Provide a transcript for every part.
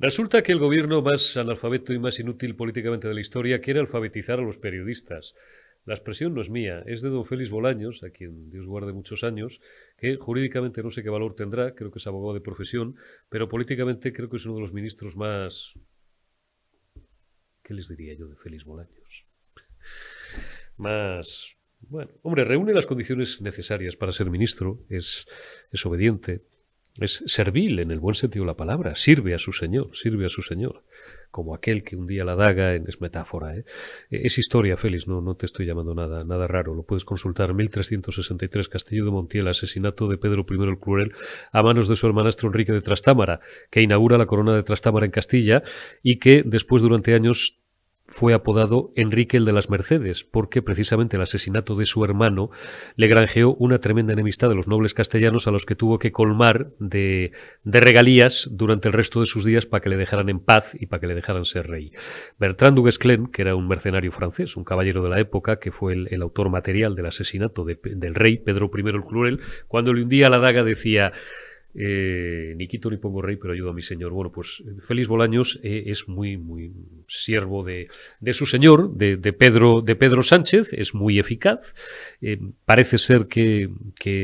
Resulta que el gobierno más analfabeto y más inútil políticamente de la historia quiere alfabetizar a los periodistas. La expresión no es mía, es de don Félix Bolaños, a quien Dios guarde muchos años, que jurídicamente no sé qué valor tendrá, creo que es abogado de profesión, pero políticamente creo que es uno de los ministros más... ¿Qué les diría yo de Félix Bolaños? Más... Bueno, hombre, reúne las condiciones necesarias para ser ministro, es, es obediente, es servil en el buen sentido de la palabra, sirve a su Señor, sirve a su Señor, como aquel que un día la daga, en, es metáfora. ¿eh? E-, es historia, Félix, no, no te estoy llamando nada, nada raro, lo puedes consultar. 1363, Castillo de Montiel, asesinato de Pedro I el Cruel a manos de su hermanastro Enrique de Trastámara, que inaugura la corona de Trastámara en Castilla y que después durante años fue apodado Enrique el de las Mercedes, porque precisamente el asesinato de su hermano le granjeó una tremenda enemistad de los nobles castellanos a los que tuvo que colmar de, regalías durante el resto de sus días para que le dejaran en paz y para que le dejaran ser rey. Bertrand du Guesclin, que era un mercenario francés, un caballero de la época, que fue el, autor material del asesinato del rey Pedro I el Cruel, cuando le hundía la daga decía eh, ni quito ni pongo rey, pero ayuda a mi señor. Bueno, pues eh, Félix Bolaños eh, es muy, muy siervo de, su señor, de, Pedro, de Pedro Sánchez, es muy eficaz. parece ser que,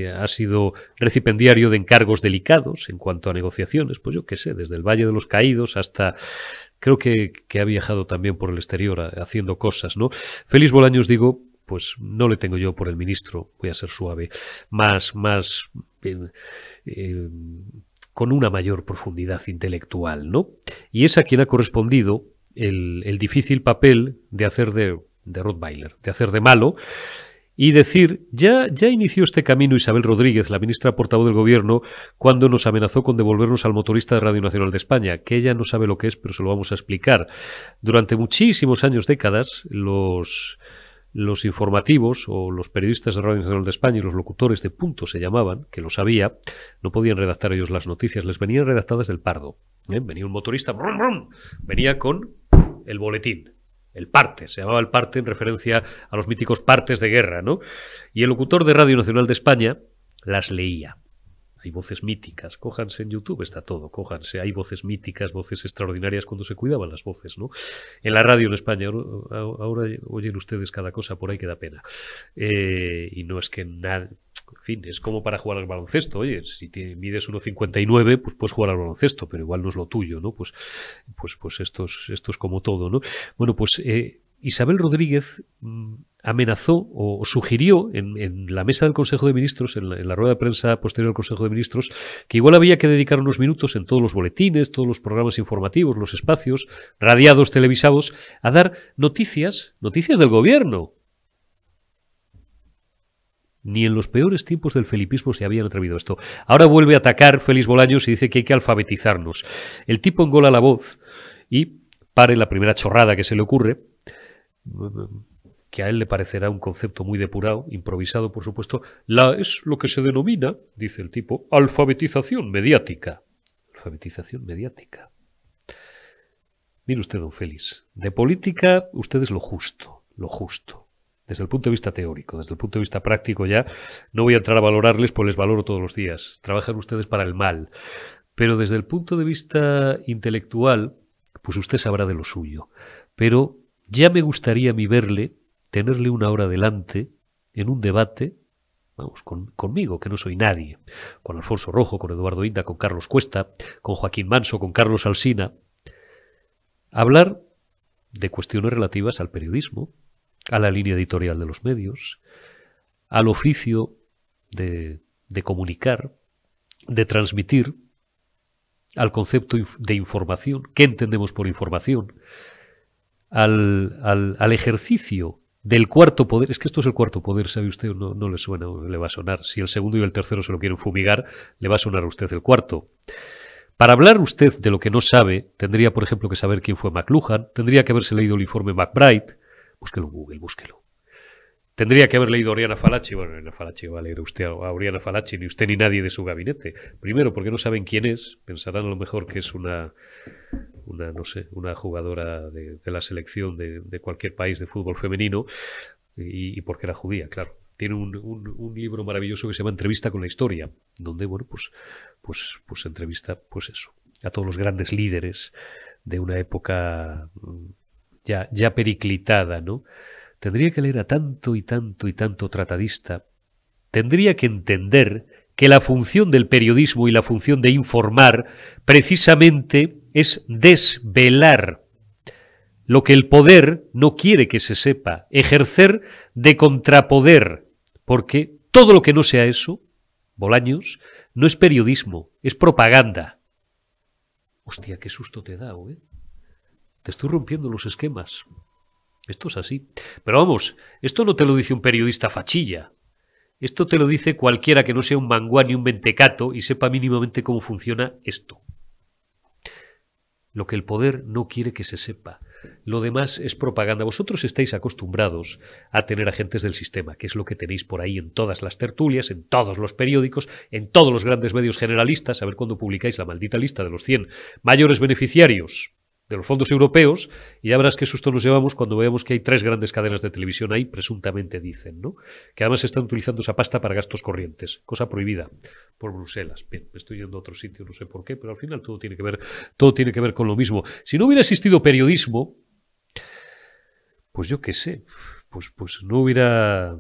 ha sido recipendiario de encargos delicados en cuanto a negociaciones, pues yo qué sé, desde el Valle de los Caídos hasta... Creo que, ha viajado también por el exterior haciendo cosas, ¿no? Félix Bolaños, digo, pues no le tengo yo por el ministro, voy a ser suave, más, más, eh, con una mayor profundidad intelectual, ¿no? Y es a quien ha correspondido el, difícil papel de hacer de, de Rottweiler, de hacer de malo, y decir, ya, ya inició este camino Isabel Rodríguez, la ministra portavoz del Gobierno, cuando nos amenazó con devolvernos al motorista de Radio Nacional de España, que ella no sabe lo que es, pero se lo vamos a explicar. Durante muchísimos años, décadas, los los informativos o los periodistas de Radio Nacional de España y los locutores de punto se llamaban, que lo sabía, no podían redactar ellos las noticias, les venían redactadas del pardo. ¿eh? Venía un motorista, venía con el boletín. El parte, se llamaba el parte en referencia a los míticos partes de guerra, ¿no? Y el locutor de Radio Nacional de España las leía hay voces míticas, cójanse en YouTube, está todo, cójanse, hay voces míticas, voces extraordinarias cuando se cuidaban las voces, ¿no? En la radio en España, ahora, oyen ustedes cada cosa por ahí que da pena. Eh, y no es que nada, en fin, es como para jugar al baloncesto, oye, si mides 1,59, pues puedes jugar al baloncesto, pero igual no es lo tuyo, ¿no? Pues, pues, pues esto, es, como todo, ¿no? Bueno, pues... Eh, Isabel Rodríguez mm, amenazó o sugirió en, la mesa del Consejo de Ministros, en la, rueda de prensa posterior al Consejo de Ministros, que igual había que dedicar unos minutos en todos los boletines, todos los programas informativos, los espacios, radiados, televisados, a dar noticias, noticias del gobierno. Ni en los peores tiempos del felipismo se habían atrevido a esto. Ahora vuelve a atacar Félix Bolaños y dice que hay que alfabetizarnos. El tipo engola la voz y pare la primera chorrada que se le ocurre, que a él le parecerá un concepto muy depurado, improvisado por supuesto, la es lo que se denomina, dice el tipo, alfabetización mediática. Alfabetización mediática. Mire usted, don Félix, de política usted es lo justo, lo justo. Desde el punto de vista teórico, desde el punto de vista práctico ya, no voy a entrar a valorarles, pues les valoro todos los días. Trabajan ustedes para el mal. Pero desde el punto de vista intelectual, pues usted sabrá de lo suyo. Pero ya me gustaría a mí verle, tenerle una hora delante, en un debate, vamos, conmigo, que no soy nadie, con Alfonso Rojo, con Eduardo Inda, con Carlos Cuesta, con Joaquín Manso, con Carlos Alsina, hablar de cuestiones relativas al periodismo, a la línea editorial de los medios, al oficio de, de comunicar, de transmitir, al concepto de información, qué entendemos por información, al, al, ejercicio del cuarto poder, es que esto es el cuarto poder, sabe usted, no, no le suena, le va a sonar. Si el segundo y el tercero se lo quieren fumigar, le va a sonar a usted el cuarto. Para hablar usted de lo que no sabe, tendría, por ejemplo, que saber quién fue McLuhan, tendría que haberse leído el informe McBride, búsquelo en Google, búsquelo. Tendría que haber leído a Oriana Falachi, bueno, Oriana Falachi va a leer usted a Oriana Falachi, ni usted ni nadie de su gabinete. Primero, porque no saben quién es, pensarán a lo mejor que es una una, no sé, una jugadora de, la selección de, cualquier país de fútbol femenino y, porque era judía, claro. Tiene un, libro maravilloso que se llama Entrevista con la Historia, donde, bueno, pues, pues, pues entrevista, pues eso, a todos los grandes líderes de una época mm, ya, ya periclitada, ¿no? Tendría que leer a tanto y tanto y tanto tratadista, tendría que entender que la función del periodismo y la función de informar precisamente es desvelar lo que el poder no quiere que se sepa, ejercer de contrapoder, porque todo lo que no sea eso, Bolaños, no es periodismo, es propaganda. Hostia, qué susto te da, ¿eh? Te estoy rompiendo los esquemas. Esto es así. Pero vamos, esto no te lo dice un periodista fachilla. Esto te lo dice cualquiera que no sea un manguán ni un mentecato y sepa mínimamente cómo funciona esto lo que el poder no quiere que se sepa. Lo demás es propaganda. Vosotros estáis acostumbrados a tener agentes del sistema, que es lo que tenéis por ahí en todas las tertulias, en todos los periódicos, en todos los grandes medios generalistas, a ver cuándo publicáis la maldita lista de los 100 mayores beneficiarios de los fondos europeos, y ya verás qué susto nos llevamos cuando veamos que hay tres grandes cadenas de televisión ahí, presuntamente dicen, ¿no? Que además están utilizando esa pasta para gastos corrientes, cosa prohibida por Bruselas. Bien, estoy yendo a otro sitio, no sé por qué, pero al final todo tiene que ver, todo tiene que ver con lo mismo. Si no hubiera existido periodismo, pues yo qué sé, pues, pues no hubiera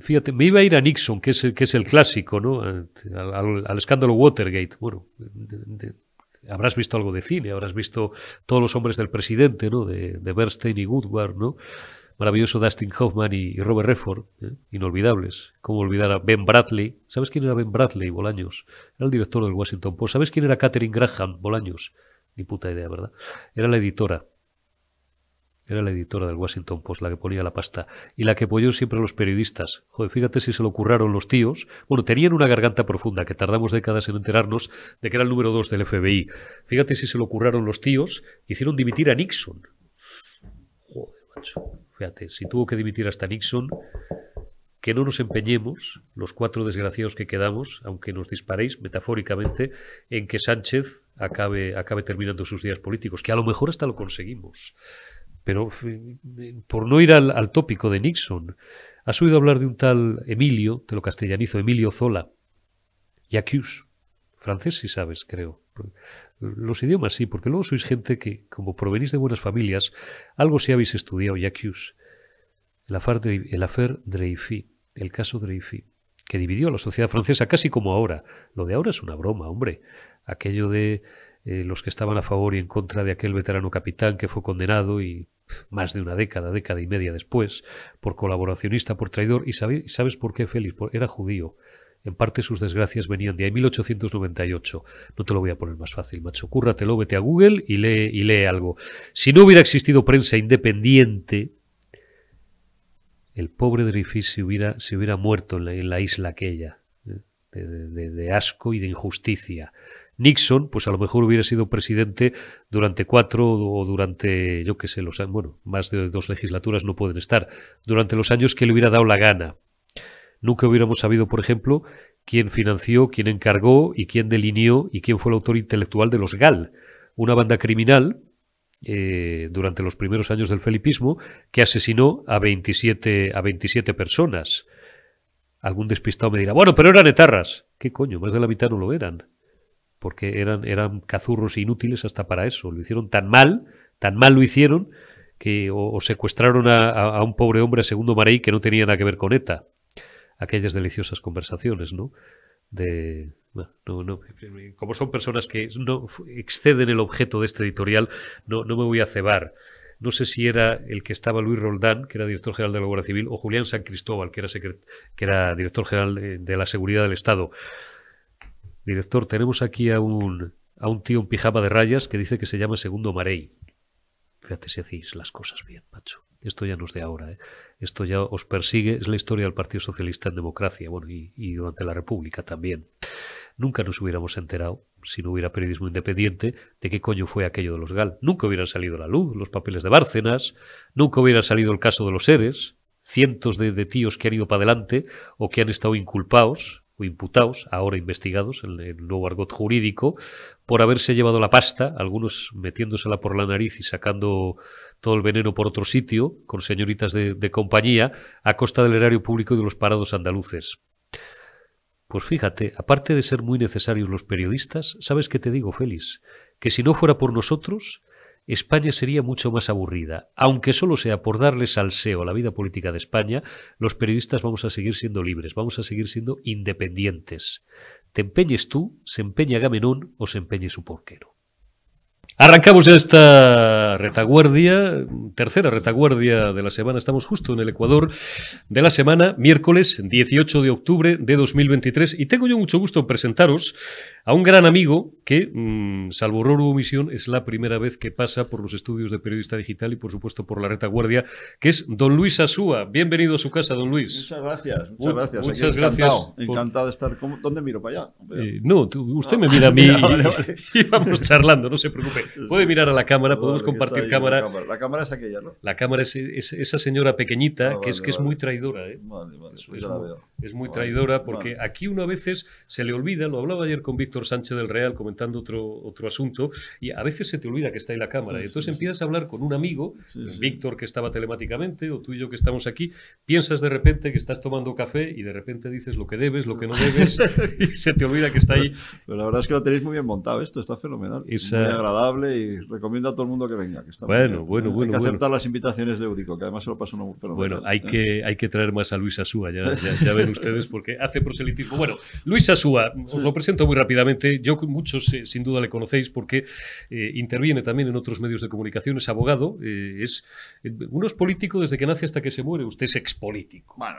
Fíjate, me iba a ir a Nixon, que es el, que es el clásico, ¿no? Al, escándalo Watergate. Bueno, de, habrás visto algo de cine, habrás visto todos los hombres del presidente, ¿no? De, de Bernstein y Woodward, ¿no? Maravilloso Dustin Hoffman y, Robert Redford, ¿eh? inolvidables. ¿Cómo olvidar a Ben Bradley? ¿Sabes quién era Ben Bradley, Bolaños? Era el director del Washington Post. ¿Sabes quién era Catherine Graham, Bolaños? Ni puta idea, ¿verdad? Era la editora era la editora del Washington Post la que ponía la pasta y la que apoyó siempre a los periodistas. Joder, fíjate si se lo curraron los tíos. Bueno, tenían una garganta profunda que tardamos décadas en enterarnos de que era el número dos del FBI. Fíjate si se lo curraron los tíos hicieron dimitir a Nixon. Joder, macho. Fíjate, si tuvo que dimitir hasta Nixon, que no nos empeñemos, los cuatro desgraciados que quedamos, aunque nos disparéis metafóricamente, en que Sánchez acabe, acabe terminando sus días políticos, que a lo mejor hasta lo conseguimos. Pero eh, por no ir al, tópico de Nixon, ¿has oído hablar de un tal Emilio, te lo castellanizo, Emilio Zola? Jacques, francés si sabes, creo. Los idiomas sí, porque luego sois gente que, como provenís de buenas familias, algo sí habéis estudiado, Jacques. El affaire, el affaire el caso Dreyfus, que dividió a la sociedad francesa casi como ahora. Lo de ahora es una broma, hombre. Aquello de eh, los que estaban a favor y en contra de aquel veterano capitán que fue condenado y más de una década, década y media después, por colaboracionista, por traidor. ¿Y sabes por qué, Félix? era judío. En parte sus desgracias venían de ahí, 1898. No te lo voy a poner más fácil, macho. Cúrratelo, vete a Google y lee, y lee algo. Si no hubiera existido prensa independiente, el pobre Dreyfus se hubiera, hubiera muerto en la, isla aquella, ¿eh? de asco y de injusticia. Nixon, pues a lo mejor hubiera sido presidente durante cuatro o durante, yo qué sé, los bueno, más de dos legislaturas no pueden estar, durante los años que le hubiera dado la gana. Nunca hubiéramos sabido, por ejemplo, quién financió, quién encargó y quién delineó y quién fue el autor intelectual de los GAL, una banda criminal eh, durante los primeros años del felipismo que asesinó a 27, a 27 personas. Algún despistado me dirá, bueno, pero eran etarras. ¿Qué coño? Más de la mitad no lo eran porque eran, eran cazurros inútiles hasta para eso. Lo hicieron tan mal, tan mal lo hicieron, que o, secuestraron a, un pobre hombre a segundo Marí que no tenía nada que ver con ETA. Aquellas deliciosas conversaciones, ¿no? De, como son personas que no exceden el objeto de este editorial, no, no me voy a cebar. No sé si era el que estaba Luis Roldán, que era director general de la Guardia Civil, o Julián San Cristóbal, que era, que director general de la Seguridad del Estado. Director, tenemos aquí a un, a un tío en pijama de rayas que dice que se llama Segundo Marey. Fíjate si hacéis las cosas bien, macho. Esto ya no es de ahora. ¿eh? Esto ya os persigue. Es la historia del Partido Socialista en democracia bueno, y, durante la República también. Nunca nos hubiéramos enterado, si no hubiera periodismo independiente, de qué coño fue aquello de los GAL. Nunca hubieran salido a la luz los papeles de Bárcenas. Nunca hubiera salido el caso de los seres. Cientos de, de tíos que han ido para adelante o que han estado inculpados o imputados, ahora investigados en el nuevo argot jurídico, por haberse llevado la pasta, algunos metiéndosela por la nariz y sacando todo el veneno por otro sitio, con señoritas de, compañía, a costa del erario público y de los parados andaluces. Pues fíjate, aparte de ser muy necesarios los periodistas, ¿sabes qué te digo, Félix? Que si no fuera por nosotros, España sería mucho más aburrida. Aunque solo sea por darles salseo a la vida política de España, los periodistas vamos a seguir siendo libres, vamos a seguir siendo independientes. Te empeñes tú, se empeña Gamenón o se empeñe su porquero. Arrancamos esta retaguardia, tercera retaguardia de la semana. Estamos justo en el Ecuador de la semana, miércoles 18 de octubre de 2023. Y tengo yo mucho gusto en presentaros a un gran amigo que, mm, salvo horror u omisión, es la primera vez que pasa por los estudios de periodista digital y, por supuesto, por la retaguardia, que es don Luis Asúa. Bienvenido a su casa, don Luis. Muchas gracias, muchas gracias. Muchas gracias. Encantado, de estar. ¿Dónde miro para allá? Eh, no, usted me mira a mí ah, vamos charlando, no se preocupe. Puede mirar a la cámara, podemos compartir cámara. La cámara. es aquella, ¿no? La cámara es, esa señora pequeñita ah, que es que es muy traidora. ¿eh? Pues es, muy, es, muy traidora porque aquí uno a veces se le olvida, lo hablaba ayer con Víctor Sánchez del Real comentando otro, otro asunto, y a veces se te olvida que está ahí la cámara. y entonces empiezas a hablar con un amigo, Víctor que estaba telemáticamente, o tú y yo que estamos aquí, piensas de repente que estás tomando café y de repente dices lo que debes, lo que no debes, y se te olvida que está ahí. Pero la verdad es que lo tenéis muy bien montado esto, está fenomenal. Es, Muy agradable y recomiendo a todo el mundo que venga. Que está bueno, bueno, bueno. Hay que aceptar las invitaciones de Eurico, que además se lo muy Bueno, ¿eh? hay, que, traer más a Luis Asúa, ya, ya, ven ustedes, porque hace proselitismo. Bueno, Luis Asúa, os lo presento muy rápidamente yo muchos sin duda le conocéis porque eh, interviene también en otros medios de comunicación, es abogado, eh, es eh, uno es político desde que nace hasta que se muere, usted es expolítico. Bueno,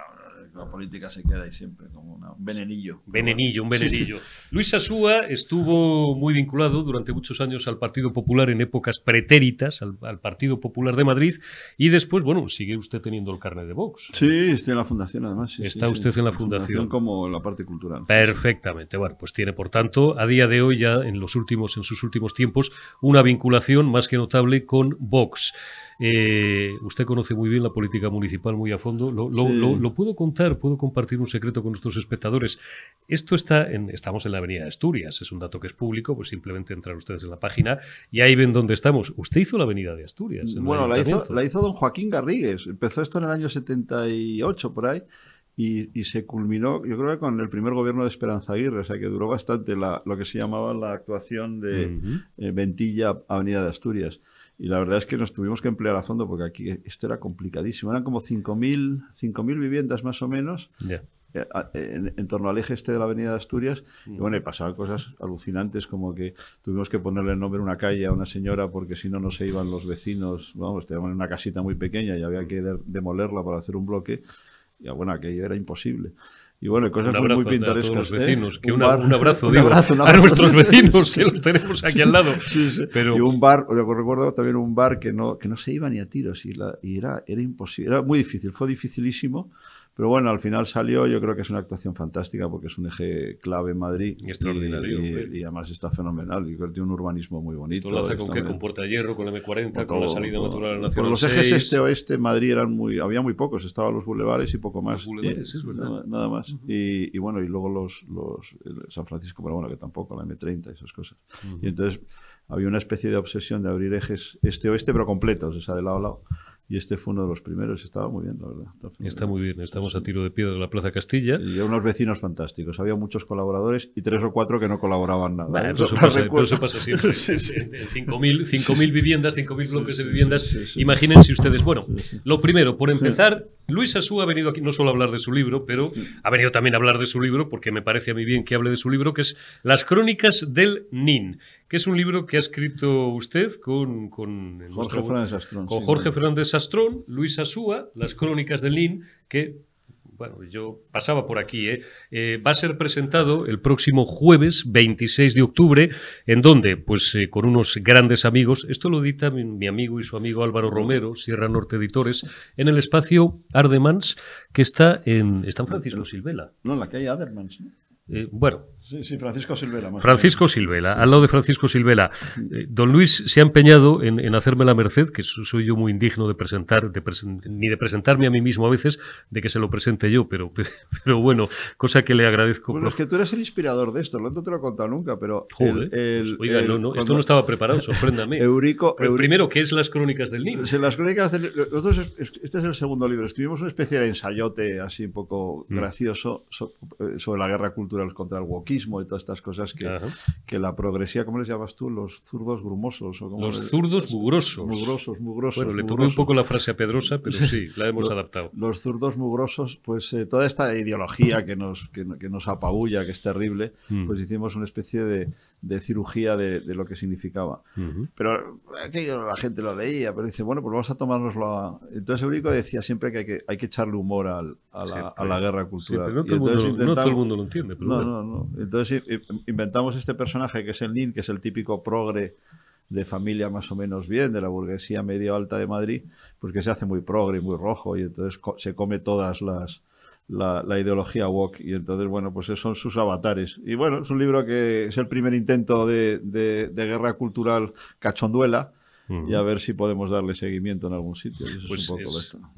la política se queda ahí siempre como un venenillo. Venenillo, un venenillo. Luis Asúa estuvo muy vinculado durante muchos años al Partido Popular en épocas pretéritas, al, Partido Popular de Madrid, y después, bueno, sigue usted teniendo el carnet de Vox. Sí, está en la fundación además. Está usted en la fundación. fundación. Como la parte cultural. Perfectamente. Bueno, pues tiene, por tanto, a día de hoy ya en los últimos, en sus últimos tiempos, una vinculación más que notable con Vox. Eh, usted conoce muy bien la política municipal muy a fondo. Lo, puedo contar, puedo compartir un secreto con nuestros espectadores. Esto está en, estamos en la Avenida de Asturias, es un dato que es público, pues simplemente entrar ustedes en la página y ahí ven dónde estamos. Usted hizo la Avenida de Asturias. Bueno, la hizo, don Joaquín Garrigues. Empezó esto en el año 78, por ahí. Y, se culminó, yo creo que con el primer gobierno de Esperanza Aguirre, o sea que duró bastante la, lo que se llamaba la actuación de eh, Ventilla, Avenida de Asturias. Y la verdad es que nos tuvimos que emplear a fondo porque aquí esto era complicadísimo. Eran como 5.000 viviendas más o menos eh, en, torno al eje este de la Avenida de Asturias. Y mm. bueno, pasaban cosas alucinantes como que tuvimos que ponerle el nombre a una calle a una señora porque si no, no se iban los vecinos. Vamos, teníamos una casita muy pequeña y había que demolerla para hacer un bloque. Y bueno, aquello era imposible. Y bueno, cosas muy, muy pintorescas. los ¿eh? vecinos, que un, abrazo, un, abrazo, un, a nuestros vecinos que los tenemos aquí al lado. Sí, sí. Y un bar, yo recuerdo también un bar que no, que no se iba ni a tiros y, la, y era, era imposible, era muy difícil, fue dificilísimo pero bueno, al final salió, yo creo que es una actuación fantástica porque es un eje clave en Madrid. extraordinario. Y, además está fenomenal. Y tiene un urbanismo muy bonito. con qué? con Puerta Hierro, con la M40, con la salida natural pues nacional. Con los ejes este-oeste, Madrid eran muy, había muy pocos. Estaban los bulevares y poco más. Nada, más. y, bueno, y luego los, los San Francisco, pero bueno, que tampoco, la M30 y esas cosas. Y entonces había una especie de obsesión de abrir ejes este-oeste, pero completos, o sea, de lado a lado. Y este fue uno de los primeros, estaba muy bien, la verdad. Está, muy, bien. estamos a tiro de piedra de la Plaza Castilla. Y unos vecinos fantásticos, había muchos colaboradores y tres o cuatro que no colaboraban nada. eso, pasa, siempre. 5.000 viviendas, 5.000 bloques de viviendas, imagínense ustedes. Bueno, lo primero, por empezar, Luis Asú ha venido aquí no solo a hablar de su libro, pero ha venido también a hablar de su libro, porque me parece a mí bien que hable de su libro, que es Las Crónicas del NIN que es un libro que ha escrito usted con, Jorge, Fernández Astrón, Luis Asúa, Las Crónicas de Lin que bueno, yo pasaba por aquí, ¿eh? ¿eh? va a ser presentado el próximo jueves 26 de octubre, en donde, pues eh, con unos grandes amigos, esto lo dicta mi, amigo y su amigo Álvaro Romero, Sierra Norte Editores, en el espacio Ardemans, que está en, está en Francisco Silvela. No, en la calle Ardemans. ¿no? Eh, bueno, Sí, Francisco Silvela. Francisco Silvela, al lado de Francisco Silvela. Eh, don Luis se ha empeñado en, hacerme la merced, que soy yo muy indigno de presentar, ni de presentarme a mí mismo a veces, de que se lo presente yo, pero, pero bueno, cosa que le agradezco. Bueno, es que tú eres el inspirador de esto, no te lo he contado nunca, pero... Pues, pues, oiga, no, no, esto no estaba preparado, sorpréndame. Eurico, Eurico... Primero, ¿qué es Las Crónicas del Niño? Las Crónicas del este es el segundo libro, escribimos una especie de ensayote así un poco mm. gracioso eh, sobre la guerra cultural contra el Joaquín y todas estas cosas que, que la progresía, ¿cómo les llamas tú? Los zurdos grumosos. O los zurdos mugrosos. Mugrosos, le tomé un poco la frase a Pedrosa, pero sí, la hemos adaptado. Los zurdos mugrosos, pues eh, toda esta ideología que nos, que, que nos apabulla, que es terrible, mm. pues hicimos una especie de de cirugía de, lo que significaba. Pero la gente lo leía, pero dice, bueno, pues vamos a tomárnoslo a... Entonces Eurico decía siempre que hay que, hay que echarle humor a, la, guerra cultural. No todo, el mundo lo entiende. no, no, no. Entonces eh, inventamos este personaje que es el Nin, que es el típico progre de familia más o menos bien, de la burguesía medio alta de Madrid, porque pues se hace muy progre, muy rojo, y entonces se come todas las la, ideología woke. Y entonces, bueno, pues son sus avatares. Y bueno, es un libro que es el primer intento de, de guerra cultural cachonduela y a ver si podemos darle seguimiento en algún sitio. Pues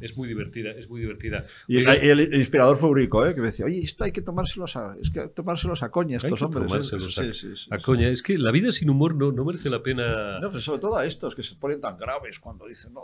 es, muy divertida, es muy divertida. Y el, inspirador fue ¿eh? que me decía, oye, esto hay que tomárselos a, es que tomárselos a coña estos hombres. ¿eh? a, sí, sí, sí, a coña. Es que la vida sin humor no, no merece la pena. No, pero sobre todo a estos que se ponen tan graves cuando dicen, no,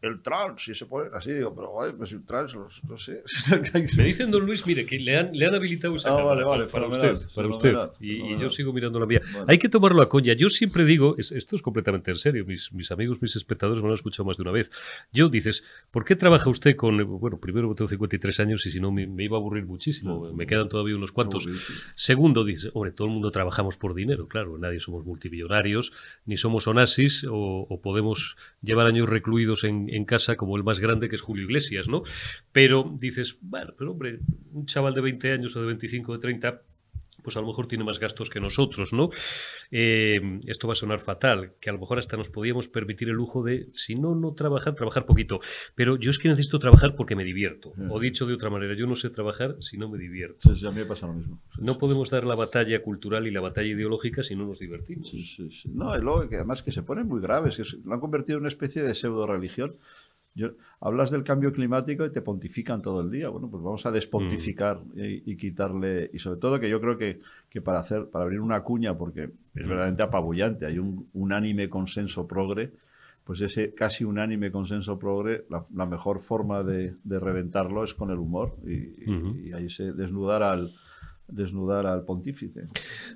el trans, si se ponen así, digo, pero oye, pues el trans, no sé. me dicen, don Luis, mire, que le han, le han habilitado ah, vale, vale, para, usted. Para usted. Y, yo sigo mirando la mía. Hay que tomarlo a coña. Yo siempre digo, esto es completamente en serio, mis amigos, mis espectadores me lo han escuchado más de una vez. Yo dices, ¿por qué trabaja usted con... Bueno, primero tengo 53 años y si no me, iba a aburrir muchísimo, me quedan todavía unos cuantos. Segundo, dices, hombre, todo el mundo trabajamos por dinero, claro, nadie somos multimillonarios, ni somos onasis o, podemos llevar años recluidos en, en, casa como el más grande que es Julio Iglesias, ¿no? Pero dices, bueno, pero hombre, un chaval de 20 años o de 25 o de 30 pues a lo mejor tiene más gastos que nosotros, ¿no? Eh, esto va a sonar fatal, que a lo mejor hasta nos podíamos permitir el lujo de, si no, no trabajar, trabajar poquito. Pero yo es que necesito trabajar porque me divierto. O dicho de otra manera, yo no sé trabajar si no me divierto. a mí me pasa lo mismo. No podemos dar la batalla cultural y la batalla ideológica si no nos divertimos. No, lo que además que se ponen muy graves, que lo han convertido en una especie de pseudo religión hablas del cambio climático y te pontifican todo el día. Bueno, pues vamos a despontificar mm. y, quitarle. Y sobre todo que yo creo que, que para hacer, para abrir una cuña, porque es mm. verdaderamente apabullante, hay un unánime consenso progre, pues ese casi unánime consenso progre, la, mejor forma de, reventarlo es con el humor y, ahí se desnudar al, desnudar al pontífice.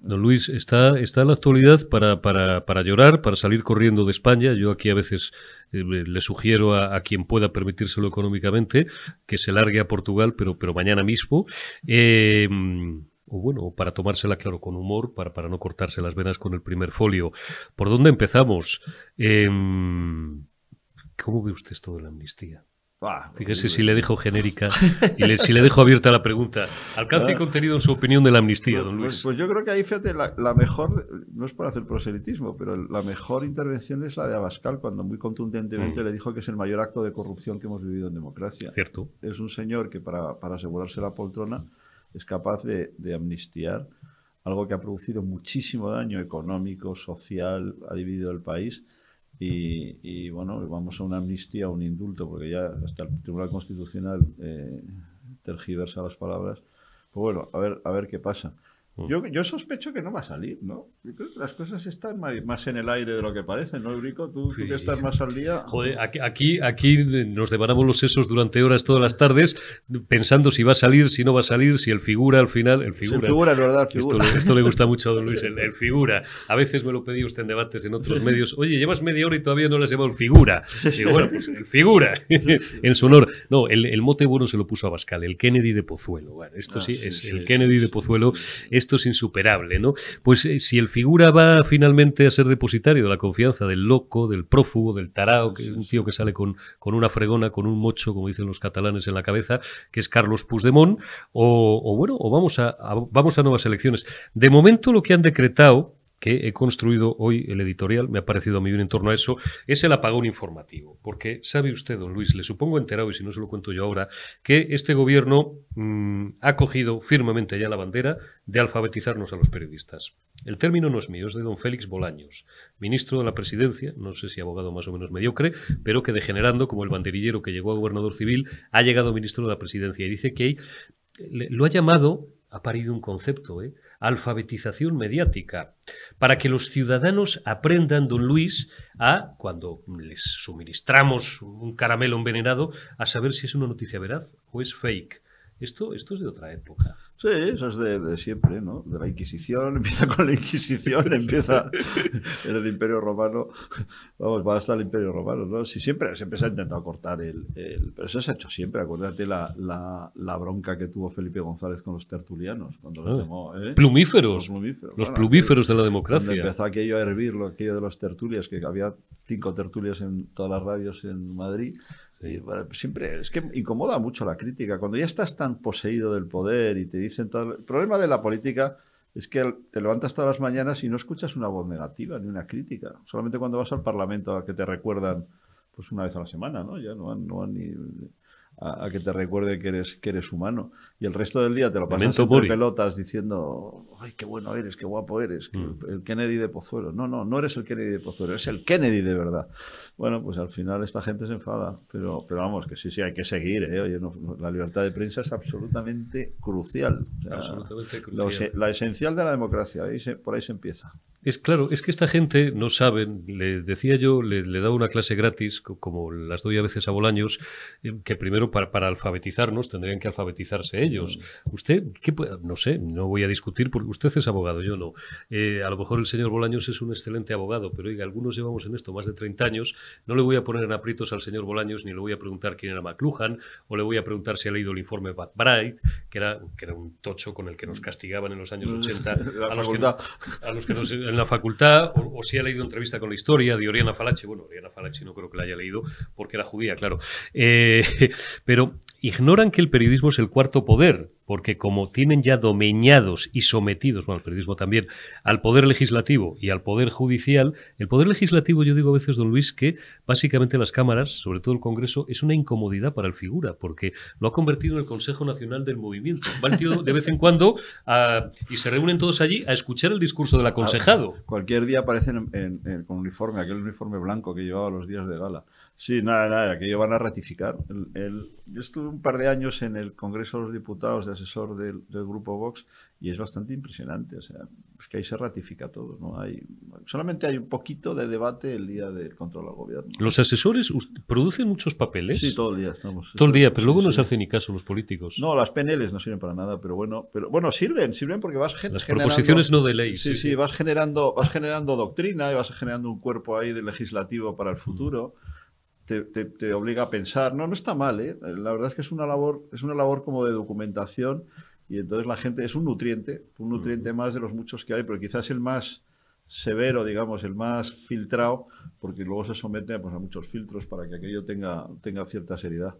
Don Luis, está, está en la actualidad para, para, llorar, para salir corriendo de España. Yo aquí a veces eh, le sugiero a, quien pueda permitírselo económicamente que se largue a Portugal, pero, pero mañana mismo. Em, o bueno, para tomársela, claro, con humor, para, para, no cortarse las venas con el primer folio. ¿Por dónde empezamos? Em, ¿Cómo ve usted esto de la amnistía? Fíjese si le dejo genérica y si le dejo abierta la pregunta. Alcance y contenido en su opinión de la amnistía, pues, don pues, Luis. Pues, yo creo que ahí, fíjate, la, mejor, no es para hacer proselitismo, pero la mejor intervención es la de Abascal, cuando muy contundentemente mm. le dijo que es el mayor acto de corrupción que hemos vivido en democracia. Cierto. Es un señor que para, asegurarse la poltrona es capaz de, de amnistiar algo que ha producido muchísimo daño económico, social, ha dividido el país y, bueno, vamos a una amnistía, un indulto, porque ya hasta el Tribunal Constitucional eh, tergiversa las palabras. Pues bueno, a ver, a ver qué pasa. Mm. Yo, sospecho que no va a salir, ¿no? las cosas están más en el aire de lo que parecen, ¿no, Eurico? Tú, que estás más al día. Joder, aquí, aquí nos devanamos los sesos durante horas todas las tardes pensando si va a salir, si no va a salir, si el figura al final. El figura, es verdad, el figura. Esto, le gusta mucho a don Luis, el, figura. A veces me lo pedí usted en debates en otros medios. Oye, llevas media hora y todavía no le has llevado el figura. Sí, bueno, pues el figura, en su honor. No, el, mote bueno se lo puso a Bascal, el Kennedy de Pozuelo. esto ah, sí, es el Kennedy de Pozuelo es insuperable, ¿no? Pues eh, si el figura va finalmente a ser depositario de la confianza del loco, del prófugo, del tarao, que es un tío que sale con, con una fregona, con un mocho, como dicen los catalanes en la cabeza, que es Carlos Puigdemont, o, bueno, o vamos vamos a nuevas elecciones. De momento lo que han decretado que he construido hoy el editorial, me ha parecido a mí bien en torno a eso, es el apagón informativo. Porque sabe usted, don Luis, le supongo enterado, y si no se lo cuento yo ahora, que este gobierno mm, ha cogido firmemente ya la bandera de alfabetizarnos a los periodistas. El término no es mío, es de don Félix Bolaños, ministro de la presidencia, no sé si abogado más o menos mediocre, pero que degenerando, como el banderillero que llegó a gobernador civil, ha llegado ministro de la presidencia y dice que eh, lo ha llamado, ha parido un concepto, ¿eh? alfabetización mediática, para que los ciudadanos aprendan, don Luis, a, cuando les suministramos un caramelo envenenado, a saber si es una noticia veraz o es fake. Esto, esto es de otra época. Sí, eso es de, siempre, ¿no? De la Inquisición, empieza con la Inquisición, empieza en el Imperio Romano, vamos, va hasta el Imperio Romano, ¿no? siempre, siempre se ha intentado cortar el, el Pero eso se ha hecho siempre, acuérdate la, la, la, bronca que tuvo Felipe González con los tertulianos, cuando los ah, llamó... ¿eh? Plumíferos. Los plumíferos, los plumíferos de la democracia. empezó aquello a hervir, aquello de los tertulias, que había cinco tertulias en todas las radios en Madrid, siempre es que incomoda mucho la crítica. Cuando ya estás tan poseído del poder y te dicen todo. El problema de la política es que te levantas todas las mañanas y no escuchas una voz negativa ni una crítica. Solamente cuando vas al Parlamento a que te recuerdan pues una vez a la semana, ¿no? Ya no no han ni a, que te recuerde que eres, que eres humano. Y el resto del día te lo pasas entre pelotas diciendo, ay, qué bueno eres, qué guapo eres, mm. el Kennedy de Pozuelo. No, no, no eres el Kennedy de Pozuelo, es el Kennedy de verdad. Bueno, pues al final esta gente se enfada, pero, pero vamos, que sí, sí, hay que seguir. ¿eh? Oye, la libertad de prensa es absolutamente crucial. absolutamente la esencial de la democracia, por ahí se empieza. Es claro, es que esta gente no sabe, le decía yo, le, le dado una clase gratis, como las doy a veces a Bolaños, eh, que primero para, para, alfabetizarnos tendrían que alfabetizarse ellos. Usted, ¿qué no sé, no voy a discutir, porque usted es abogado, yo no. Eh, a lo mejor el señor Bolaños es un excelente abogado, pero oiga, algunos llevamos en esto más de 30 años, no le voy a poner en aprietos al señor Bolaños, ni le voy a preguntar quién era McLuhan, o le voy a preguntar si ha leído el informe Bright, que era, que era un tocho con el que nos castigaban en los años 80, mm. a los que, a los que nos en la facultad, o, si ha leído entrevista con la historia de Oriana Falache, bueno, Oriana Falache no creo que la haya leído porque era judía, claro, eh, pero ignoran que el periodismo es el cuarto poder porque como tienen ya domeñados y sometidos, bueno, el periodismo también, al poder legislativo y al poder judicial, el poder legislativo, yo digo a veces, don Luis, que básicamente las cámaras, sobre todo el Congreso, es una incomodidad para el figura, porque lo ha convertido en el Consejo Nacional del Movimiento. Van de vez en cuando y se reúnen todos allí a escuchar el discurso del aconsejado. Cualquier día aparecen con uniforme, aquel uniforme blanco que llevaba los días de gala. Sí, nada, nada, que ellos van a ratificar. yo estuve un par de años en el Congreso de los Diputados de asesor del, Grupo Vox y es bastante impresionante. O sea, es que ahí se ratifica todo. ¿no? Hay, solamente hay un poquito de debate el día del control al gobierno. ¿Los asesores producen muchos papeles? Sí, todo el día estamos. Todo el día, pero luego no se hacen ni caso los políticos. No, las PNLs no sirven para nada, pero bueno, pero bueno sirven, sirven porque vas generando. Las no de ley. Sí, sí, vas, generando, vas generando doctrina y vas generando un cuerpo ahí de legislativo para el futuro te, obliga a pensar. No, no está mal, ¿eh? La verdad es que es una labor, es una labor como de documentación y entonces la gente es un nutriente, un nutriente más de los muchos que hay, pero quizás el más severo, digamos, el más filtrado, porque luego se somete pues, a muchos filtros para que aquello tenga, tenga cierta seriedad.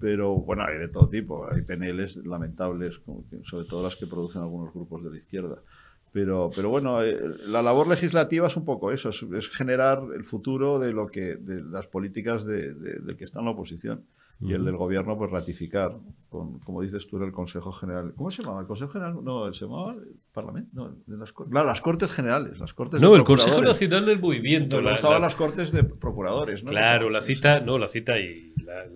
Pero bueno, hay de todo tipo, hay peneles lamentables, sobre todo las que producen algunos grupos de la izquierda. Pero, pero bueno, eh, la labor legislativa es un poco eso, es, generar el futuro de lo que de las políticas de, del que está en la oposición y el del gobierno pues ratificar como dices tú el Consejo General ¿cómo se llamaba? el Consejo General no se llamaba el Parlamento no las, Cortes Generales las Cortes no el Consejo Nacional del Movimiento estaban las Cortes de Procuradores ¿no? claro la cita no la cita y la,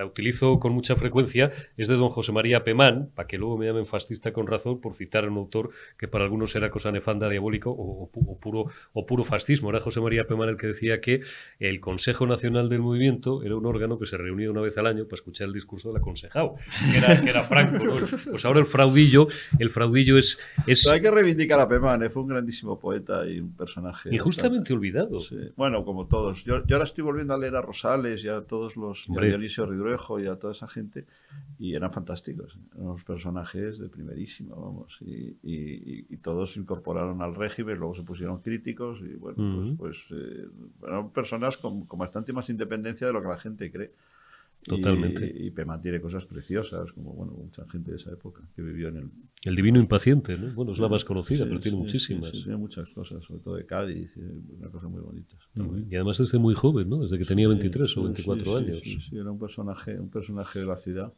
la utilizo con mucha frecuencia, es de don José María Pemán, para que luego me llamen fascista con razón por citar a un autor que para algunos era cosa nefanda, diabólico o, puro, o puro fascismo. Era José María Pemán el que decía que el Consejo Nacional del Movimiento era un órgano que se reunía una vez al año para escuchar el discurso del aconsejado, que era, Franco. Pues ahora el fraudillo, el fraudillo es... hay que reivindicar a Pemán, ¿eh? fue un grandísimo poeta y un personaje... Injustamente olvidado. Bueno, como todos. Yo, ahora estoy volviendo a leer a Rosales y a todos los... A Dionisio y a toda esa gente, y eran fantásticos, eran unos personajes de primerísimo vamos, y, todos se incorporaron al régimen, luego se pusieron críticos, y bueno, pues, pues eh, eran personas con bastante más independencia de lo que la gente cree. Totalmente. Y, Pema tiene cosas preciosas, como bueno, mucha gente de esa época que vivió en el. El Divino Impaciente, ¿no? Bueno, es la más conocida, pero tiene muchísimas. tiene muchas cosas, sobre todo de Cádiz, una cosa muy bonita. y además desde muy joven, ¿no? Desde que tenía 23 o 24 años. Sí, era un personaje, un personaje de la ciudad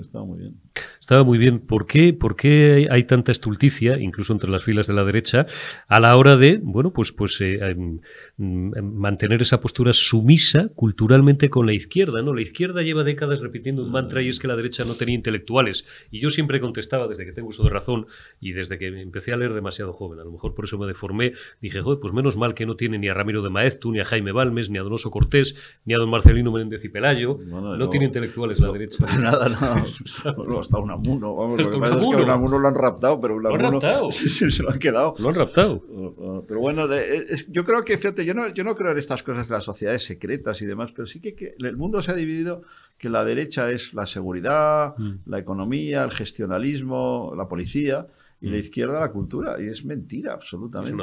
estaba muy bien. Estaba muy bien. ¿Por qué, ¿Por hay tanta estulticia, incluso entre las filas de la derecha, a la hora de, bueno, pues, pues eh, em, em, mantener esa postura sumisa culturalmente con la izquierda? ¿no? La izquierda lleva décadas repitiendo un mantra y es que la derecha no tenía intelectuales. Y yo siempre contestaba, desde que tengo uso de razón y desde que empecé a leer demasiado joven, a lo mejor por eso me deformé, dije, joder, pues menos mal que no tiene ni a Ramiro de Maeztu, ni a Jaime Balmes, ni a Donoso Cortés, ni a don Marcelino Menéndez y Pelayo. no, tiene intelectuales la derecha. Nada, Bueno, hasta Unamuno. Vamos, lo que pasa es que Unamuno lo han raptado, pero un amuno se lo han quedado. Lo han raptado. Uh, uh, pero bueno, eh, yo creo que, fíjate, yo no, yo no creo en estas cosas de las sociedades secretas y demás, pero sí que, el mundo se ha dividido que la derecha es la seguridad, mm. la economía, el gestionalismo, la policía y la mm. izquierda la cultura. Y es mentira, absolutamente.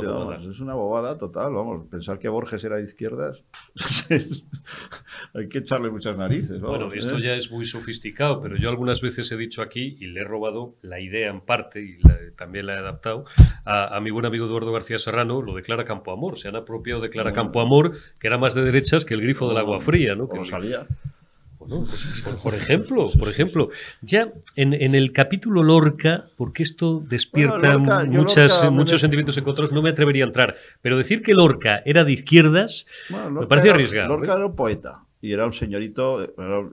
Es una bobada, total. Vamos, pensar que Borges era de izquierdas, hay que echarle muchas narices. bueno, esto ¿eh? ya es muy sofisticado, pero yo algunas veces he dicho aquí, y le he robado la idea en parte, y también la he adaptado, a, a, mi buen amigo Eduardo García Serrano, lo declara Campo Amor Se han apropiado de Clara Amor que era más de derechas que el grifo del agua fría, ¿no? Que salía por, ejemplo, por ejemplo, ya en, el capítulo Lorca, porque esto despierta muchos sentimientos sentimientos encontrados, no me atrevería a entrar, pero decir que Lorca era de izquierdas me parece arriesgado. ¿eh? Lorca era un poeta y era un señorito,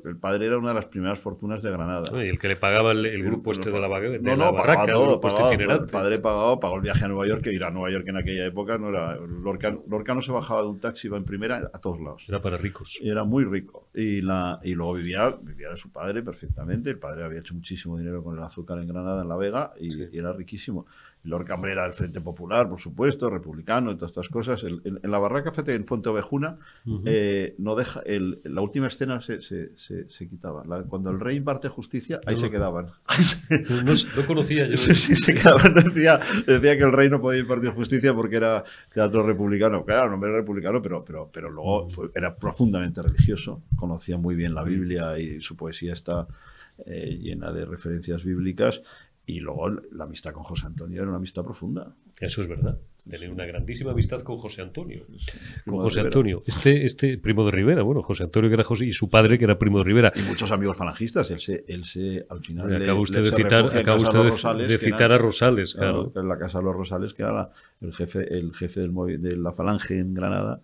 el padre era una de las primeras fortunas de Granada. y el que le pagaba el, grupo este de la, Vega no, barraca, el, este el padre pagaba, pagó el viaje a Nueva York, que ir a Nueva York en aquella época no era... Lorca, Lorca, no se bajaba de un taxi, iba en primera a todos lados. Era para ricos. Y era muy rico. Y, la, y luego vivía, vivía de su padre perfectamente, el padre había hecho muchísimo dinero con el azúcar en Granada, en La Vega, y era riquísimo. Lord Cambrera del Frente Popular, por supuesto, republicano y todas estas cosas. en, la barraca en Fuente Ovejuna, eh, no deja, la última escena se, quitaba. cuando el rey imparte justicia, ahí se quedaban. No, conocía yo. sí, Decía, que el rey no podía impartir justicia porque era teatro republicano. Claro, no era republicano, pero, pero, pero luego mm. era profundamente religioso. Conocía muy bien la mm. Biblia y su poesía está eh, llena de referencias bíblicas y luego la amistad con José Antonio era una amistad profunda. Eso es verdad. Tenía una grandísima amistad con José Antonio. con José Antonio. Este, este primo de Rivera, bueno, José Antonio que era José y su padre que era primo de Rivera. Y muchos amigos falangistas. Él se, él se al final. acaba usted de citar, a Rosales, claro. En la casa de los Rosales, que era el, jefe, el jefe del, de la falange en Granada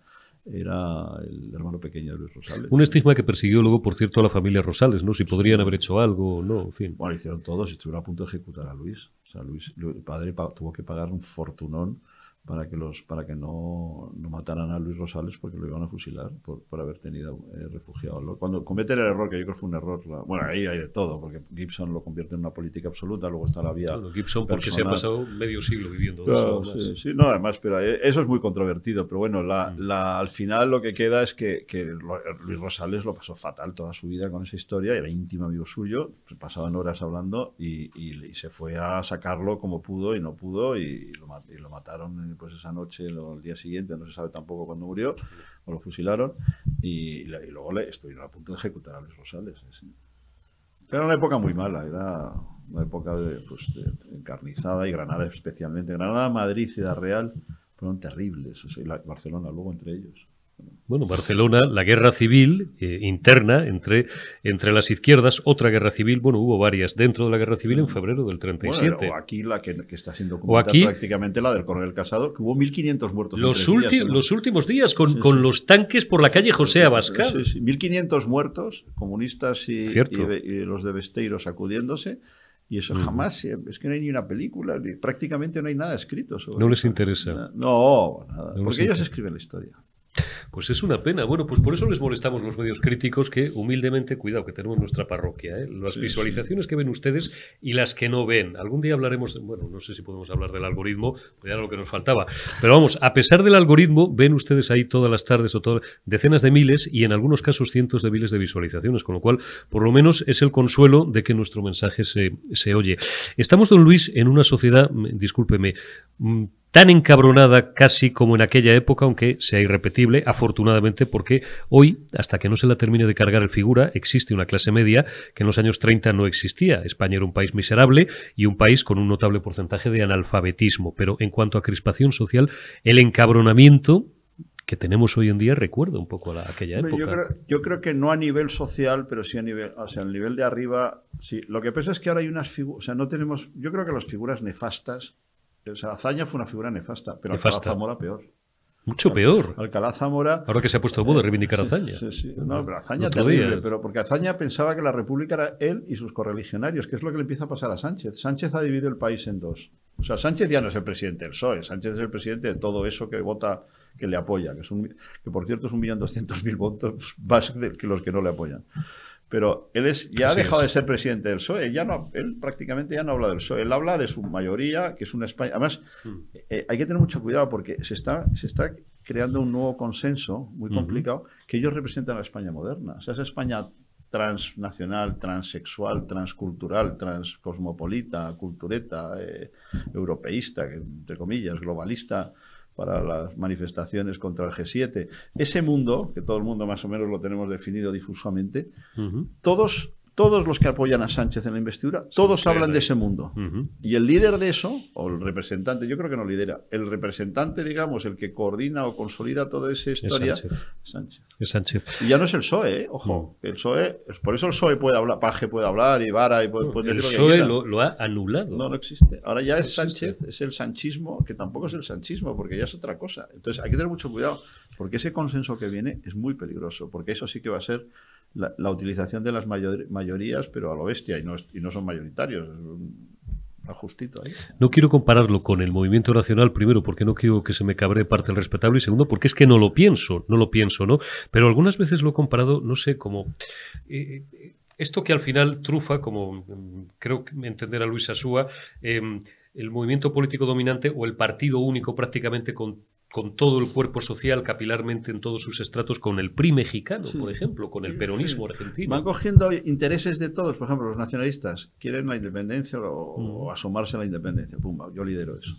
era el hermano pequeño de Luis Rosales. Un estigma que persiguió luego, por cierto, a la familia Rosales, ¿no? Si podrían haber hecho algo o no, en fin. Bueno, hicieron todos, estuvieron a punto de ejecutar a Luis. O sea, Luis, el padre tuvo que pagar un fortunón para que los para que no, mataran a Luis Rosales porque lo iban a fusilar por, haber tenido eh, refugiado. Cuando cometen el error, que yo creo que fue un error, bueno, ahí hay de todo, porque Gibson lo convierte en una política absoluta, luego está la vía. Gibson, porque se ha pasado medio siglo viviendo eso. no, además, pero eh, eso es muy controvertido, pero bueno, la, mm. la, al final lo que queda es que, que, eh, Luis Rosales lo pasó fatal toda su vida con esa historia, era íntimo amigo suyo, pasaban horas hablando y, y, se fue a sacarlo como pudo y no pudo y, y lo mataron pues esa noche, o el día siguiente, no se sabe tampoco cuándo murió, o lo fusilaron, y, luego le estuvieron a punto de ejecutar a los Rosales. Era una época muy mala, era una época pues, de, encarnizada, y Granada especialmente. Granada, Madrid, Ciudad Real, fueron terribles, Barcelona luego entre ellos bueno, Barcelona, la guerra civil eh, interna entre, entre las izquierdas, otra guerra civil, bueno, hubo varias dentro de la guerra civil en febrero del 37. Bueno, o aquí la que, está siendo aquí, prácticamente la del coronel Casado, que hubo 1.500 muertos. Los, últimos ¿eh? los últimos días con, con los tanques por la calle José Abascal. Sí, 1.500 muertos, comunistas y, los de Besteiro sacudiéndose. Y eso jamás, eh, es que no hay ni una película, prácticamente no hay nada escrito sobre No les interesa. No, nada, no porque ellos escriben la historia. Pues es una pena. Bueno, pues por eso les molestamos los medios críticos que, humildemente, cuidado, que tenemos nuestra parroquia. ¿eh? Las visualizaciones que ven ustedes y las que no ven. Algún día hablaremos, bueno, no sé si podemos hablar del algoritmo, pues era lo que nos faltaba. Pero vamos, a pesar del algoritmo, ven ustedes ahí todas las tardes o todas, decenas de miles y en algunos casos cientos de miles de visualizaciones, con lo cual, por lo menos, es el consuelo de que nuestro mensaje se, se oye. Estamos, don Luis, en una sociedad, mm, discúlpeme, mm, tan encabronada casi como en aquella época, aunque sea irrepetible, afortunadamente, porque hoy, hasta que no se la termine de cargar el figura, existe una clase media que en los años 30 no existía. España era un país miserable y un país con un notable porcentaje de analfabetismo, pero en cuanto a crispación social, el encabronamiento que tenemos hoy en día recuerda un poco a, aquella época. Yo creo, que no a nivel social, pero sí a nivel, o sea, a nivel de arriba, sí. Lo que pasa es que ahora hay unas figuras, o sea, no tenemos, yo creo que las figuras nefastas o sea, Azaña fue una figura nefasta, pero Alcalá Zamora peor. Mucho peor. Alcalá Zamora. Ahora que se ha puesto de eh, reivindicar a Azaña. No, pero Azaña terrible, pero porque Azaña pensaba que la República era él y sus correligionarios, que es lo que le empieza a pasar a Sánchez. Sánchez ha dividido el país en dos. O sea, Sánchez ya no es el presidente del PSOE, Sánchez es el presidente de todo eso que vota, que le apoya, que, es un, que por cierto es un millón doscientos mil votos más pues, que los que no le apoyan pero él es, ya ha pues dejado de ser presidente del PSOE, ya no, él prácticamente ya no habla del PSOE, él habla de su mayoría, que es una España. Además, mm. eh, hay que tener mucho cuidado porque se está, se está creando un nuevo consenso muy complicado que ellos representan a la España moderna, o sea, esa España transnacional, transexual, transcultural, transcosmopolita, cultureta, eh, europeísta, entre comillas, globalista para las manifestaciones contra el G7. Ese mundo, que todo el mundo más o menos lo tenemos definido difusamente, todos todos los que apoyan a Sánchez en la investidura, todos hablan de ese mundo. Y el líder de eso, o el representante, yo creo que no lidera, el representante, digamos, el que coordina o consolida toda esa historia, es Sánchez. Y ya no es el PSOE, ¿eh? ojo. El PSOE, por eso el PSOE puede hablar, Paje puede hablar, y Vara, y puede, el PSOE e lo, ha anulado. No, no existe. Ahora ya es Sánchez, es el sanchismo, que tampoco es el sanchismo, porque ya es otra cosa. Entonces hay que tener mucho cuidado, porque ese consenso que viene es muy peligroso, porque eso sí que va a ser la, utilización de las mayorías, pero a lo bestia, y no, son mayoritarios. Es un, ajustito ahí. No quiero compararlo con el movimiento nacional, primero, porque no quiero que se me cabre parte el respetable, y segundo, porque es que no lo pienso, no lo pienso, ¿no? Pero algunas veces lo he comparado, no sé, como... Eh, esto que al final trufa, como mm, creo entender a Luis Asúa, em, el movimiento político dominante o el partido único prácticamente con con todo el cuerpo social capilarmente en todos sus estratos, con el PRI mexicano, por ejemplo, con el peronismo argentino. Van cogiendo intereses de todos, por ejemplo, los nacionalistas quieren la independencia o, asomarse a la independencia, pumba, yo lidero eso.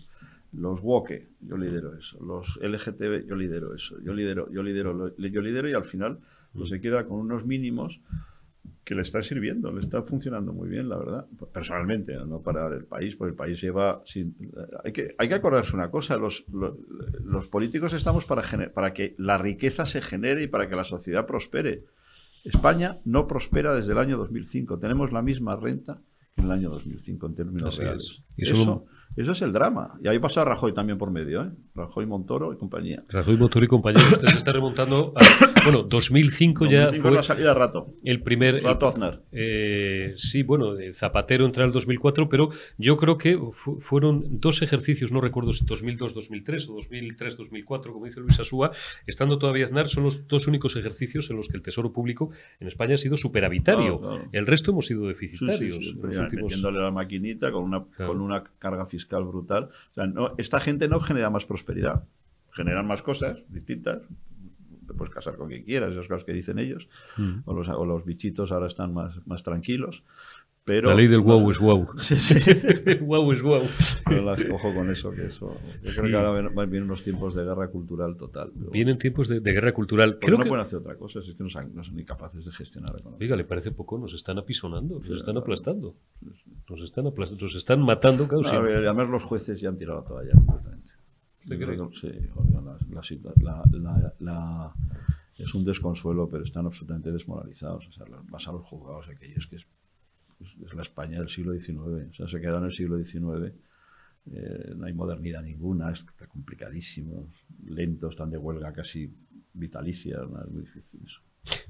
Los woke, yo lidero eso. Los LGTB, yo lidero eso. Yo lidero, yo lidero, yo lidero y al final pues se queda con unos mínimos que le está sirviendo, le está funcionando muy bien, la verdad. Personalmente, no para el país, porque el país lleva... Sin... hay, que, hay que acordarse una cosa, los, políticos estamos para, para que la riqueza se genere y para que la sociedad prospere. España no prospera desde el año 2005, tenemos la misma renta que en el año 2005 en términos reales. eso, es el drama. Y ahí pasa Rajoy también por medio, ¿eh? Rajoy Montoro y compañía. Rajoy Montoro y compañía. Usted se está remontando a. Bueno, 2005, ya. Fue la salida rato. El primer. Rato Aznar. Eh, sí, bueno, Zapatero entra el 2004, pero yo creo que fueron dos ejercicios, no recuerdo si 2002-2003 o 2003-2004, como dice Luis Asúa, estando todavía Aznar, son los dos únicos ejercicios en los que el Tesoro Público en España ha sido superavitario. El resto hemos sido deficitarios. Sí, la maquinita con una, con una carga fiscal brutal. no, esta gente no genera más prosperidad Generan más cosas distintas, te puedes casar con quien quieras, esos cosas que dicen ellos, mm. o, los, o, los, bichitos ahora están más, más tranquilos. Pero, la ley del wow es wow. Sí, sí. wow es wow. No las cojo con eso, que eso. Yo creo que ahora vienen unos tiempos de guerra cultural total. Vienen tiempos de, de guerra cultural. Creo no pueden hacer otra cosa, es que no son, no son ni capaces de gestionar la economía. Oiga, le parece poco, nos están apisonando, nos están aplastando. Nos están aplastando, nos están matando. causa a además los jueces ya han tirado la toalla sí, es un desconsuelo, pero están absolutamente desmoralizados. O sea, vas a los juzgados aquellos que es, la España del siglo XIX. O sea, se quedan en el siglo XIX. Eh, no hay modernidad ninguna, está complicadísimo, lentos, están de huelga casi vitalicia, es muy difícil eso.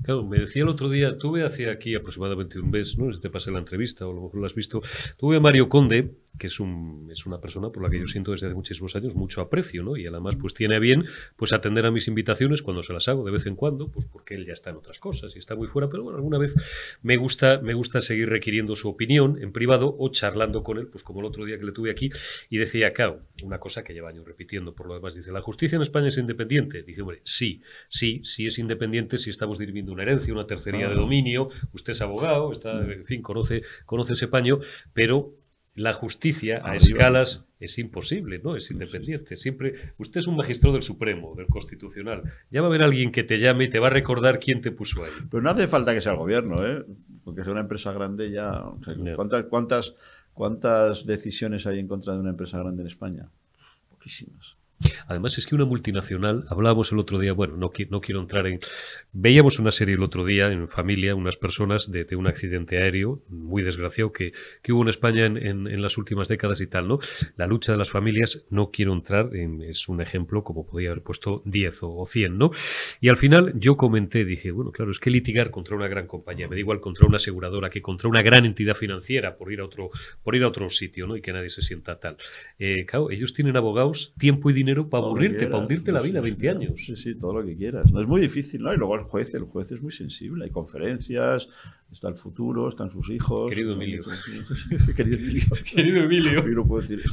Claro, me decía el otro día, tuve hace aquí aproximadamente un mes, no te pasé la entrevista o lo mejor lo has visto, tuve a Mario Conde, que es, un, es una persona por la que yo siento desde hace muchísimos años mucho aprecio, ¿no? Y además, pues tiene a bien pues atender a mis invitaciones cuando se las hago de vez en cuando, pues porque él ya está en otras cosas y está muy fuera, pero bueno, alguna vez me gusta, me gusta seguir requiriendo su opinión en privado o charlando con él, pues como el otro día que le tuve aquí y decía, cao una cosa que lleva años repitiendo, por lo demás, dice, la justicia en España es independiente. Dice, hombre, sí, sí, sí es independiente si estamos dirimiendo una herencia, una tercería de dominio, usted es abogado, está, mm. en fin, conoce, conoce ese paño, pero la justicia a escalas es imposible, ¿no? Es independiente. Siempre, usted es un magistrado del Supremo, del Constitucional. Ya va a haber alguien que te llame y te va a recordar quién te puso ahí. Pero no hace falta que sea el gobierno, ¿eh? Porque es una empresa grande ya... cuántas, ¿Cuántas decisiones hay en contra de una empresa grande en España? Poquísimas. Además es que una multinacional, hablábamos el otro día, bueno, no, no quiero entrar en... Veíamos una serie el otro día en familia, unas personas de, un accidente aéreo muy desgraciado que, hubo en España en, las últimas décadas y tal, ¿no? La lucha de las familias, no quiero entrar, es un ejemplo como podía haber puesto 10 o, 100, ¿no? Y al final yo comenté, dije, bueno, claro, es que litigar contra una gran compañía, me da igual contra una aseguradora que contra una gran entidad financiera por ir a otro, por ir a otro sitio, ¿no? Y que nadie se sienta tal. Eh, ellos tienen abogados, tiempo y dinero para aburrirte, para hundirte la vida 20 años. Sí, sí, todo lo que quieras. No, es muy difícil, ¿no? Y luego el juez, el juez es muy sensible. Hay conferencias, está el futuro, están sus hijos. Querido Emilio. Querido Emilio. Querido Emilio. no puedo decir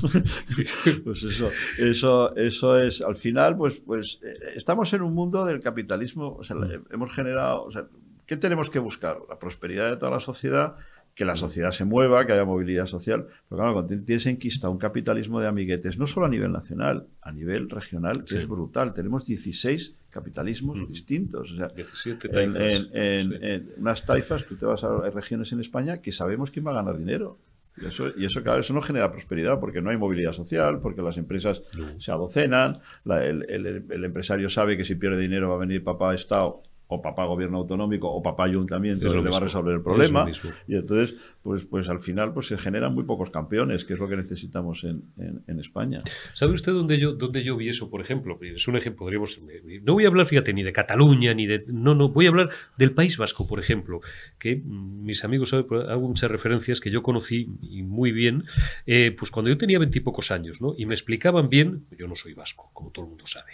Pues eso, eso, eso es, al final, pues, pues eh, estamos en un mundo del capitalismo, o sea, mm. hemos generado, o sea, ¿qué tenemos que buscar? La prosperidad de toda la sociedad que la sociedad se mueva, que haya movilidad social. Pero claro, tienes enquista un capitalismo de amiguetes, no solo a nivel nacional, a nivel regional, es brutal. Tenemos 16 capitalismos distintos. 17 En, unas taifas, tú te vas a regiones en España que sabemos quién va a ganar dinero. Y eso, y eso, eso no genera prosperidad porque no hay movilidad social, porque las empresas se adocenan, el, el empresario sabe que si pierde dinero va a venir papá Estado o papá gobierno autonómico o papá ayuntamiento le va a resolver el problema. Y entonces, pues, pues al final pues se generan muy pocos campeones, que es lo que necesitamos en, en, España. ¿Sabe usted dónde yo, dónde yo vi eso, por ejemplo? Es un ejemplo, podríamos... No voy a hablar, fíjate, ni de Cataluña, ni de... No, no, voy a hablar del País Vasco, por ejemplo, que mm, mis amigos, pues, hago muchas referencias que yo conocí muy bien, eh, pues cuando yo tenía veintipocos años, ¿no? Y me explicaban bien, yo no soy vasco, como todo el mundo sabe.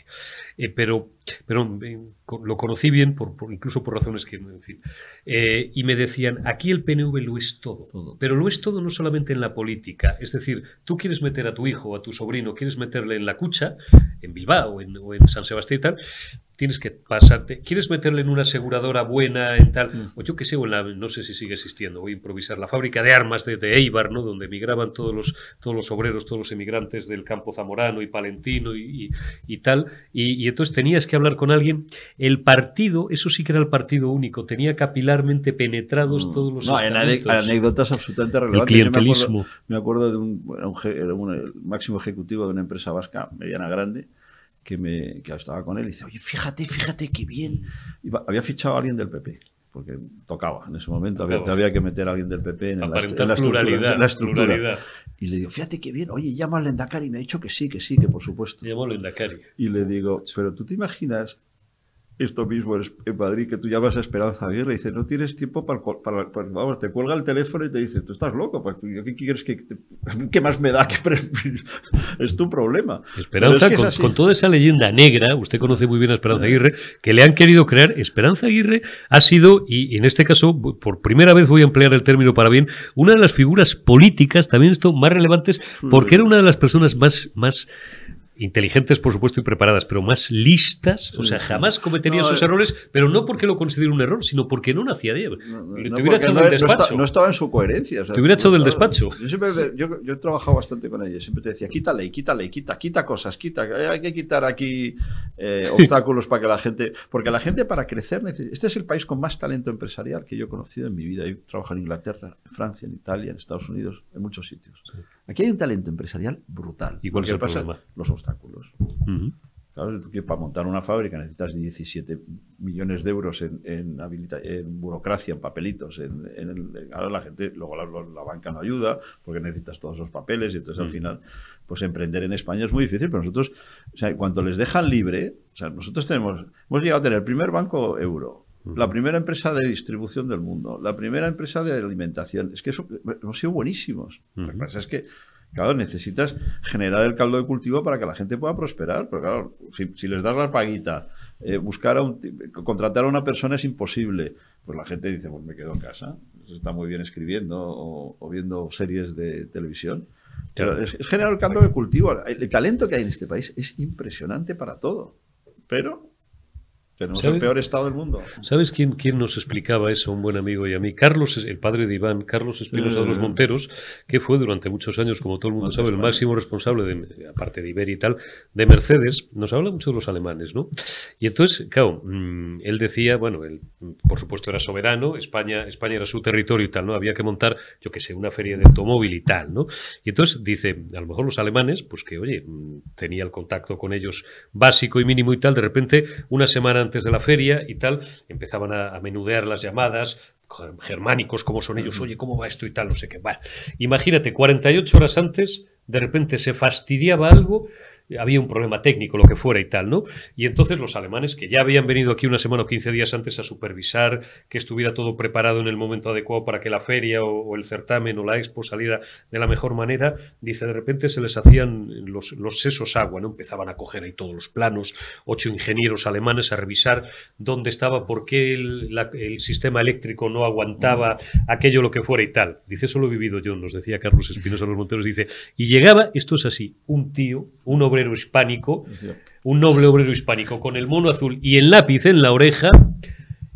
Eh, pero, pero eh, lo conocí bien, por, incluso por razones que, en eh, y me decían, aquí el PNV lo es todo, pero lo es todo no solamente en la política, es decir, tú quieres meter a tu hijo a tu sobrino, quieres meterle en la cucha, en Bilbao en, o en San Sebastián tienes que pasarte, quieres meterle en una aseguradora buena, en tal, mm. o yo qué sé, o en la, no sé si sigue existiendo, voy a improvisar, la fábrica de armas de, Eibar, ¿no? donde emigraban todos los, todos los obreros, todos los emigrantes del campo zamorano y palentino y, tal, y entonces tenías que hablar con alguien, el partido, eso sí que era el partido único, tenía capilar penetrados mm. todos los anécdotas absolutamente relevantes. me, acuerdo, de un, máximo ejecutivo de una empresa vasca mediana grande que, me, que estaba con él y dice, oye, fíjate, fíjate qué bien. había fichado a alguien del PP porque tocaba en ese momento, había, que meter a alguien del PP en, la, estructura. Y le digo, fíjate qué bien, oye, llama al y me ha dicho que sí, que sí, que por supuesto. Llamó al Y le digo, pero tú te imaginas esto mismo en Madrid, que tú llamas a Esperanza Aguirre y dices, no tienes tiempo para, pues, Vamos, te cuelga el teléfono y te dice, tú estás loco, pues, ¿qué quieres que... ¿Qué más me da? Que es tu problema. Esperanza, con, toda esa leyenda negra, usted conoce muy bien a Esperanza Aguirre, que le han querido crear, Esperanza Aguirre ha sido, y en este caso, por primera vez voy a emplear el término para bien, una de las figuras políticas, también esto, más relevantes, porque era una de las personas más inteligentes, por supuesto, y preparadas, pero más listas. O sea, jamás cometería sus esos eh. errores, pero no porque lo considero un error, sino porque no nacía de No, estaba en su coherencia. te hubiera echado del despacho. Yo, he trabajado bastante con ella. Siempre te decía, quítale, quítale, quita, quita cosas, quita. Eh, hay que quitar aquí eh, obstáculos para que la gente. Porque la gente para crecer Este es el país con más talento empresarial que yo he conocido en mi vida. He trabajado en Inglaterra, en Francia, en Italia, en Estados Unidos, en muchos sitios. Aquí hay un talento empresarial brutal. ¿Y cuál es el Problema? Los obstáculos. Claro, para montar una fábrica necesitas 17 millones de euros en, en, burocracia, en papelitos. En, ahora la gente, luego la, banca no ayuda porque necesitas todos los papeles y entonces al final, pues emprender en España es muy difícil, pero nosotros, o cuando les dejan libre, o sea, nosotros tenemos, hemos llegado a tener el primer banco euro, la primera empresa de distribución del mundo, la primera empresa de alimentación. Es que eso, hemos sido buenísimos. Lo que pasa es que, claro, necesitas generar el caldo de cultivo para que la gente pueda prosperar. Pero claro, si, les das la paguita, eh, buscar a un, contratar a una persona es imposible. Pues la gente dice, pues me quedo en casa. Está muy bien escribiendo o, viendo series de televisión. Pero es, generar el caldo de cultivo. el talento que hay en este país es impresionante para todo. Pero tenemos el peor estado del mundo. ¿Sabes quién, quién nos explicaba eso, un buen amigo y a mí? Carlos, el padre de Iván, Carlos Espinosa de los eh. Monteros, que fue durante muchos años, como todo el mundo sabe, el máximo responsable, de, aparte de Iberia y tal, de Mercedes. Nos habla mucho de los alemanes, ¿no? Y entonces, claro, mm, él decía, bueno, él por supuesto era soberano, España, España era su territorio y tal, ¿no? Había que montar, yo qué sé, una feria de automóvil y tal, ¿no? Y entonces dice, a lo mejor los alemanes, pues que, oye, mm, tenía el contacto con ellos básico y mínimo y tal, de repente, una semana de la feria y tal, empezaban a, menudear las llamadas, germánicos, como son ellos, oye, cómo va esto y tal, no sé qué. va. Imagínate, 48 horas antes, de repente se fastidiaba algo había un problema técnico, lo que fuera y tal, ¿no? Y entonces los alemanes, que ya habían venido aquí una semana o 15 días antes a supervisar que estuviera todo preparado en el momento adecuado para que la feria o, el certamen o la expo saliera de la mejor manera, dice, de repente se les hacían los, sesos agua, ¿no? Empezaban a coger ahí todos los planos, ocho ingenieros alemanes a revisar dónde estaba, por qué el, sistema eléctrico no aguantaba aquello, lo que fuera y tal. Dice, eso lo he vivido yo, nos decía Carlos Espinosa los Monteros, dice, y llegaba, esto es así, un tío, un obrero, obrero hispánico, un noble obrero hispánico con el mono azul y el lápiz en la oreja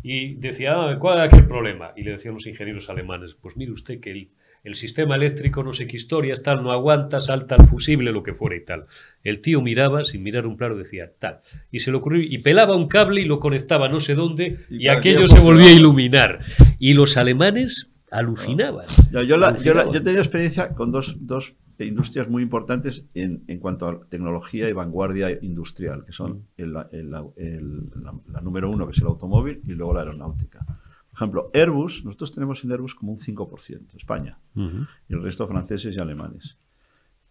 y decía, ah, ¿cuál es el problema? Y le decían los ingenieros alemanes, pues mire usted que el, sistema eléctrico no sé qué historia está, no aguanta, salta el fusible, lo que fuera y tal. El tío miraba, sin mirar un plano, decía tal. Y se le ocurrió, y pelaba un cable y lo conectaba no sé dónde, y, aquello se volvía a iluminar. Y los alemanes ah. alucinaban. yo, he experiencia con dos industrias muy importantes en, cuanto a tecnología y vanguardia industrial, que son mm. la, número uno, que es el automóvil, y luego la aeronáutica. Por ejemplo, Airbus, nosotros tenemos en Airbus como un 5%, España, y el resto franceses y alemanes.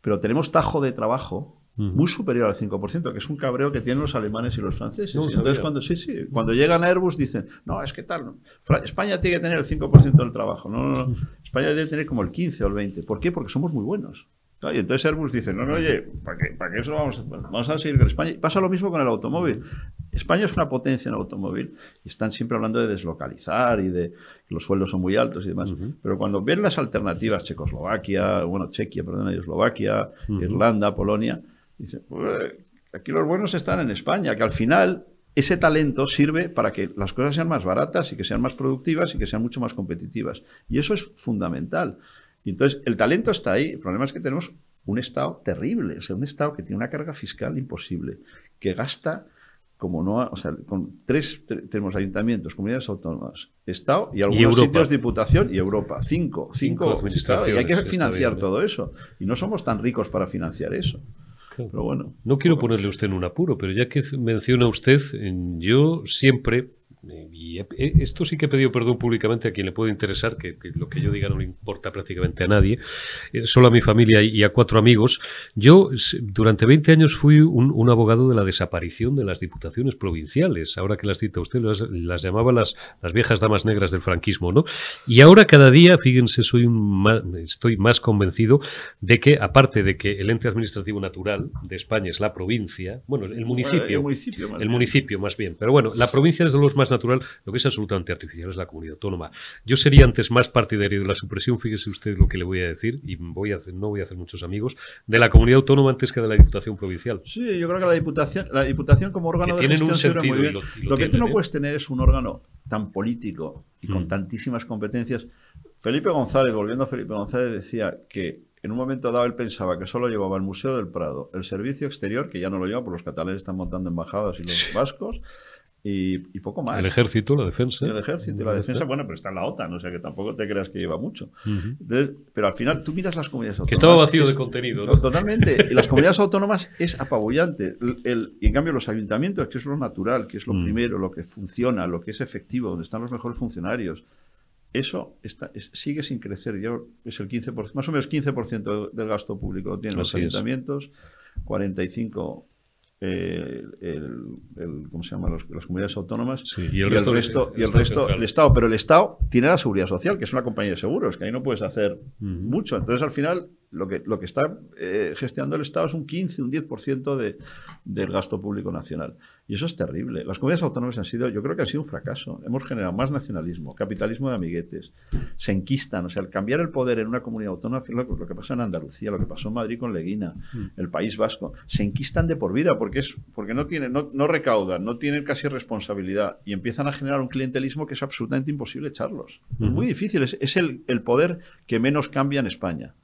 Pero tenemos tajo de trabajo muy superior al 5%, que es un cabreo que tienen los alemanes y los franceses. entonces, cuando, sí, cuando llegan a Airbus dicen, no, es que tal, España tiene que tener el 5% del trabajo. No, no, no, España debe tener como el 15 o el 20. ¿Por qué? Porque somos muy buenos. Y entonces Airbus dice, no, no, oye, ¿para qué, para qué eso vamos, a seguir con España? Y pasa lo mismo con el automóvil. España es una potencia en automóvil y están siempre hablando de deslocalizar y de que los sueldos son muy altos y demás. Pero cuando ven las alternativas, Checoslovaquia, bueno, Chequia, perdón, Eslovaquia, Irlanda, Polonia, dicen, aquí los buenos están en España, que al final ese talento sirve para que las cosas sean más baratas y que sean más productivas y que sean mucho más competitivas. Y eso es fundamental. Y entonces, el talento está ahí. El problema es que tenemos un Estado terrible, o sea, un Estado que tiene una carga fiscal imposible, que gasta como no, o sea, con tres tenemos ayuntamientos, comunidades autónomas, Estado y algunos sitios de diputación y Europa, cinco, cinco, administraciones. y hay que financiar ¿eh? todo eso. Y no somos tan ricos para financiar eso. Pero bueno. No quiero ponerle usted en un apuro, pero ya que menciona usted, yo siempre y esto sí que he pedido perdón públicamente a quien le puede interesar, que, lo que yo diga no le importa prácticamente a nadie, eh, solo a mi familia y a cuatro amigos. Yo durante 20 años fui un, abogado de la desaparición de las diputaciones provinciales, ahora que las cita usted, las, llamaba las, las, viejas damas negras del franquismo, ¿no? Y ahora cada día, fíjense, soy estoy más convencido de que, aparte de que el ente administrativo natural de España es la provincia, bueno, el municipio, bueno, el, municipio el municipio más bien, pero bueno, la provincia es de los más natural, lo que es absolutamente artificial es la comunidad autónoma. Yo sería antes más partidario de la supresión, fíjese usted lo que le voy a decir, y voy a hacer, no voy a hacer muchos amigos, de la comunidad autónoma antes que de la Diputación Provincial. Sí, yo creo que la Diputación, la Diputación como órgano de gestión un sentido muy bien. lo, que tú no ¿eh? puedes tener es un órgano tan político y con mm. tantísimas competencias. Felipe González, volviendo a Felipe González, decía que en un momento dado él pensaba que solo llevaba el Museo del Prado, el servicio exterior, que ya no lo lleva porque los catalanes están montando embajadas y los vascos, y, poco más. El ejército, la defensa. El ejército y la defensa, bueno, pero está en la OTAN, o sea que tampoco te creas que lleva mucho. pero al final tú miras las comunidades autónomas. Que estaba vacío de contenido, ¿no? Totalmente. las comunidades autónomas es apabullante. El, y en cambio, los ayuntamientos, que es lo natural, que es lo mm. primero, lo que funciona, lo que es efectivo, donde están los mejores funcionarios. Eso está, sigue sin crecer. Yo es el 15%, más o menos 15% del gasto público lo tienen los ayuntamientos, 45% eh, el, ¿cómo se llama? las comunidades autónomas y, el, resto, el y el, resto el Estado. Pero el Estado tiene la seguridad social, que es una compañía de seguros, que ahí no puedes hacer mucho. Entonces, al final, lo que, lo que está eh, gestionando el Estado es un 15, un 10% del gasto público nacional. Y eso es terrible. Las comunidades autónomas han sido, yo creo que han sido un fracaso. Hemos generado más nacionalismo, capitalismo de amiguetes, se enquistan. O sea, al cambiar el poder en una comunidad autónoma, lo, que pasa en Andalucía, lo que pasó en Madrid con Leguina, mm. el País Vasco, se enquistan de por vida porque, es, porque no, tienen, no, recaudan, no tienen casi responsabilidad y empiezan a generar un clientelismo que es absolutamente imposible echarlos. muy difícil, es, es el poder que menos cambia en España.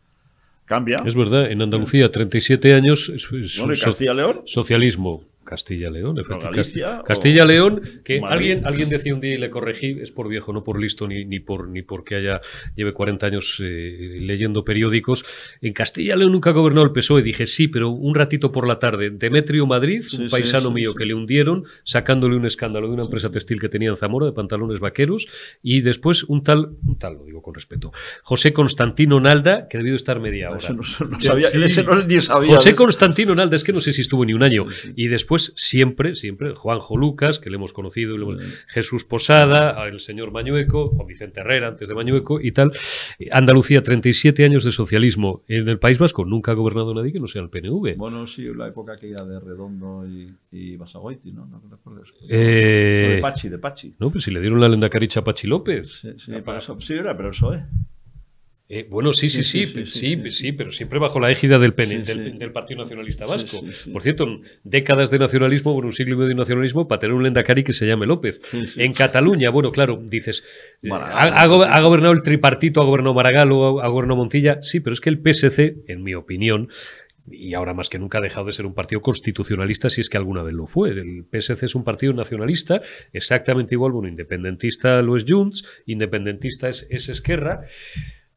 Es verdad, en Andalucía 37 años es, León? socialismo. Castilla-León, efectivamente. Castilla-León, que alguien, alguien decía un día y le corregí, es por viejo, no por listo, ni, ni, por, ni porque haya, lleve 40 años eh, leyendo periódicos. En Castilla-León nunca gobernó el PSOE, dije sí, pero un ratito por la tarde. Demetrio Madrid, un paisano mío que le hundieron, sacándole un escándalo de una empresa textil que tenía en Zamora, de pantalones vaqueros, y después un tal, un tal, lo digo con respeto, José Constantino Nalda, que debió estar media hora. no, ni sabía. José Constantino Nalda, es que no sé si estuvo ni un año. Y después siempre, siempre, Juanjo Lucas, que le hemos conocido, mm. Jesús Posada, el señor Mañueco, Juan Vicente Herrera, antes de Mañueco y tal. Andalucía, 37 años de socialismo. En el País Vasco nunca ha gobernado nadie que no sea el PNV. Bueno, sí, la época que era de Redondo y, y ¿no? No te eh, de Pachi, de Pachi. No, pues si le dieron la lenda caricha a Pachi López. Sí, era, pero eso, es eh, bueno, sí sí sí, sí, sí, pero siempre bajo la égida del, del, Partido Nacionalista Vasco. Por cierto, décadas de nacionalismo, bueno, un siglo y medio de nacionalismo para tener un lendacari que se llame López. En Cataluña, bueno, claro, dices, eh, ha, gobernado el tripartito, ha gobernado Maragall, ha gobernado Montilla. Sí, pero es que el PSC, en mi opinión, y ahora más que nunca ha dejado de ser un partido constitucionalista si es que alguna vez lo fue. El PSC es un partido nacionalista, exactamente igual, bueno, independentista Luis es Junts, independentista es, es Esquerra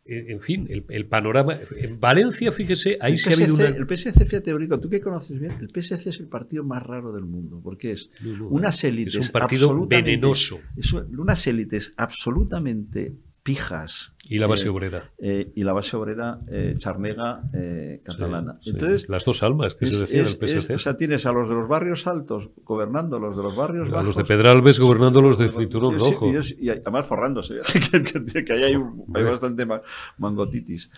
en fin, el, panorama. En Valencia, fíjese, ahí se ha habido El PSC, fíjate, teórico, tú que conoces bien, el PSC es el partido más raro del mundo, porque es unas élites. Es un partido venenoso. unas élites absolutamente pijas. Y la base eh, obrera. Eh, y la base obrera eh, charnega eh, catalana. Entonces, Las dos almas que se decía es, PSC. o sea, tienes a los de los barrios altos gobernando los de los barrios bajos. A los de Pedralbes gobernando los de Cinturón Rojo. Y, además forrándose, que, ahí hay, un, hay bastante mangotitis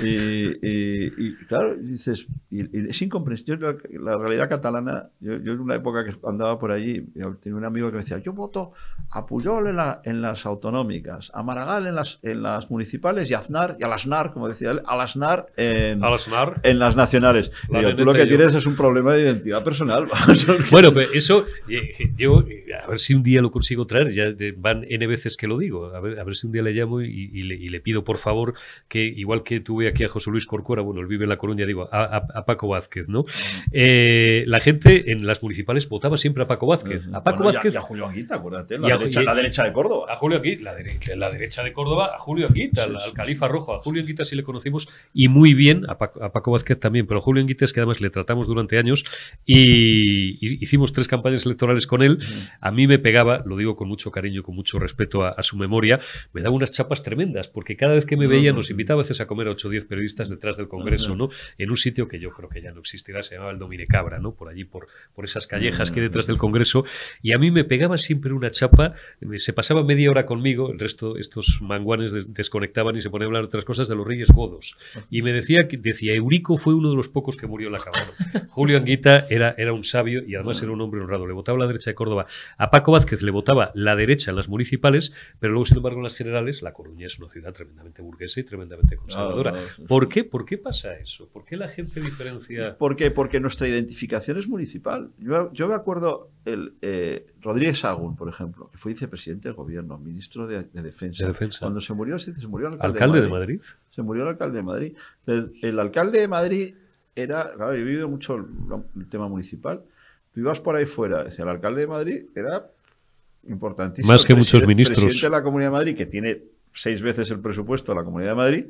y claro, dices, y, es incomprensible. La, realidad catalana, yo, en una época que andaba por allí, tenía un amigo que decía, yo voto a Puyol en, las autonómicas, a Maragall en las, en las municipales y a Aznar, y a las como decía él, a las en, las, En las nacionales. y tú lo que tienes es un problema de identidad personal. bueno, pero eso, eh, yo eh, a ver si un día lo consigo traer, ya van N veces que lo digo, a ver, a ver si un día le llamo y, le, pido por favor que, igual que tuve aquí a José Luis Corcuera, bueno, él vive en La colonia, digo, a, Paco Vázquez, ¿no? Eh, la gente en las municipales votaba siempre a Paco Vázquez. A Paco Vázquez. a, Julio Anguita, acuérdate, la, derecha, de Córdoba. A Julio Anguita, la, derecha, de Córdoba, a Julio Anguita, al califa rojo, a Julio Anguita sí le conocimos y muy bien, a Paco, Vázquez también, pero a Julio Anguita es que además le tratamos durante años y, hicimos tres campañas electorales con él. A mí me pegaba, lo digo con mucho cariño, con mucho respeto a, su memoria, me daba unas chapas tremendas, porque cada vez que me veía nos invitaba a veces a comer a 8 o 10 periodistas detrás del Congreso, ¿no? En un sitio que yo creo que ya no existirá, se llamaba el Domine Cabra, ¿no? Por allí, por, por esas callejas que hay detrás del Congreso, y a mí me pegaba siempre una chapa, se pasaba media hora conmigo, el resto, estos manguanes desconectaban y se ponían a hablar otras cosas de los Reyes Godos, y me decía, decía, Eurico fue uno de los pocos que murió en la cabana. Julio Anguita era, era un sabio y además era un hombre honrado, le votaba la derecha de Córdoba. A Paco Vázquez le votaba la derecha en las municipales, pero luego, sin embargo, en las generales, La Coruña es una ciudad tremendamente burguesa y tremendamente conservadora. ¿Por qué? ¿Por qué pasa eso? ¿Por qué la gente diferencia...? ¿Por Porque nuestra identificación es municipal. Yo, me acuerdo, el, eh, Rodríguez Agún, por ejemplo, que fue vicepresidente del gobierno, ministro de, defensa. Cuando se murió, se, se murió el alcalde, de, Madrid? Se murió el alcalde de Madrid. El, alcalde de Madrid era, claro, vivido mucho el tema municipal, vivas por ahí fuera. el alcalde de Madrid era importantísimo. Más que muchos ministros. El presidente de la Comunidad de Madrid, que tiene seis veces el presupuesto de la Comunidad de Madrid,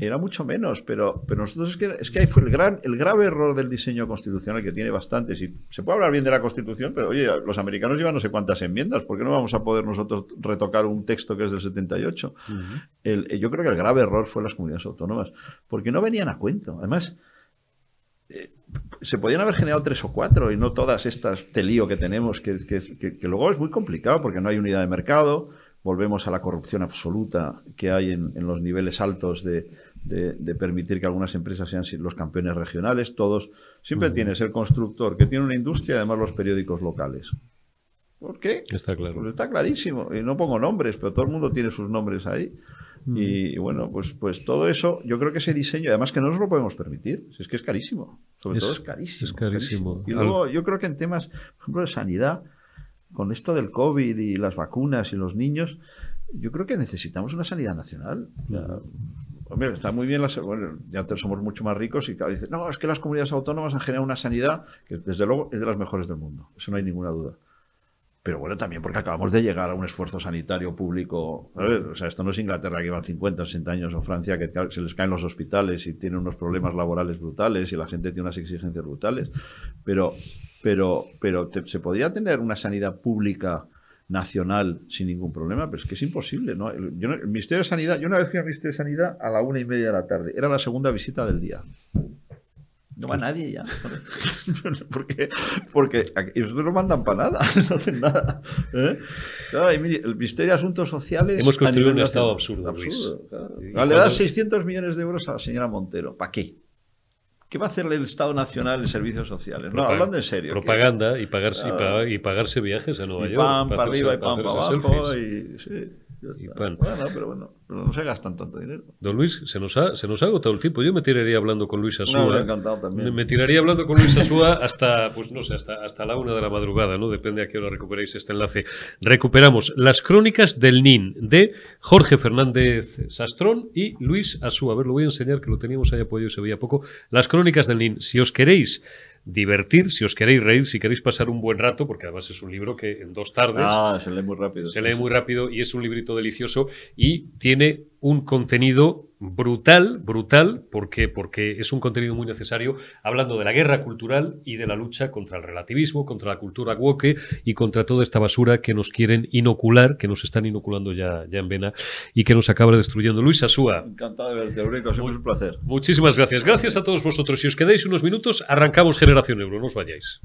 era mucho menos. Pero, pero nosotros es que, ahí fue el, gran, el grave error del diseño constitucional, que tiene bastantes. Y se puede hablar bien de la Constitución, pero oye, los americanos llevan no sé cuántas enmiendas. ¿Por qué no vamos a poder nosotros retocar un texto que es del 78? Eh, yo creo que el grave error fue las comunidades autónomas, porque no venían a cuento. Además, eh, se podían haber generado tres o cuatro y no todas estas telíos que tenemos, que, luego es muy complicado porque no hay unidad de mercado, volvemos a la corrupción absoluta que hay en, los niveles altos de, permitir que algunas empresas sean los campeones regionales, todos. Siempre tiene tienes el constructor que tiene una industria, además los periódicos locales. ¿Por qué? Está claro. Pues está clarísimo. Y no pongo nombres, pero todo el mundo tiene sus nombres ahí. Mm. Y bueno, pues, pues todo eso, yo creo que ese diseño, además que no nos lo podemos permitir, es que es carísimo, sobre todo es carísimo. Es carísimo. Y luego yo creo que en temas, por ejemplo, de sanidad, con esto del COVID y las vacunas y los niños, yo creo que necesitamos una sanidad nacional. está muy bien, la bueno, ya somos mucho más ricos y cada dice, no, es que las comunidades autónomas han generado una sanidad que desde luego es de las mejores del mundo, eso no hay ninguna duda. Pero bueno, también porque acabamos de llegar a un esfuerzo sanitario público. O sea, esto no es Inglaterra que van 50, 60 años o Francia que se les caen los hospitales y tienen unos problemas laborales brutales y la gente tiene unas exigencias brutales. Pero, pero, pero se podría tener una sanidad pública nacional sin ningún problema, pero es que es imposible. ¿no? yo, el Ministerio de Sanidad, yo una vez fui al Ministerio de Sanidad a la una y media de la tarde, era la segunda visita del día. No va nadie ya. Porque ellos no mandan para nada, no hacen nada. ¿eh? el Ministerio de Asuntos Sociales. Hemos construido un estado absurdo, Luis. Claro. Le 600 millones de euros a la señora Montero. ¿Para qué? ¿Qué va a hacerle el Estado Nacional en servicios sociales? no, hablando en serio. Propaganda y, pagarse, viajes a Nueva York. para, arriba y pam, para abajo. sí. Y Bueno, pero bueno, no se gastan tanto dinero. Don Luis, se nos ha, se nos agotado el tiempo. Yo me tiraría hablando con Luis Asúa. me, encantado también. Me, tiraría hablando con Luis Asúa hasta, pues no sé, hasta, hasta la una de la madrugada, ¿no? Depende a qué hora recuperéis este enlace. Recuperamos las crónicas del NIN de Jorge Fernández Sastrón y Luis Asúa. A ver, lo voy a enseñar que lo teníamos ahí apoyado y se veía poco. Las crónicas del NIN. Si os queréis divertir, si os queréis reír, si queréis pasar un buen rato, porque además es un libro que en dos tardes... Ah, muy rápido. Se lee muy rápido y es un librito delicioso y tiene un contenido brutal, brutal, ¿por Porque es un contenido muy necesario, hablando de la guerra cultural y de la lucha contra el relativismo, contra la cultura woke y contra toda esta basura que nos quieren inocular, que nos están inoculando ya, ya en vena y que nos acaba destruyendo. Luis Asúa. Encantado de verte, Eurico, Es un placer. Muchísimas gracias. Gracias a todos vosotros. Si os quedáis unos minutos, arrancamos Generación Euro, no os vayáis.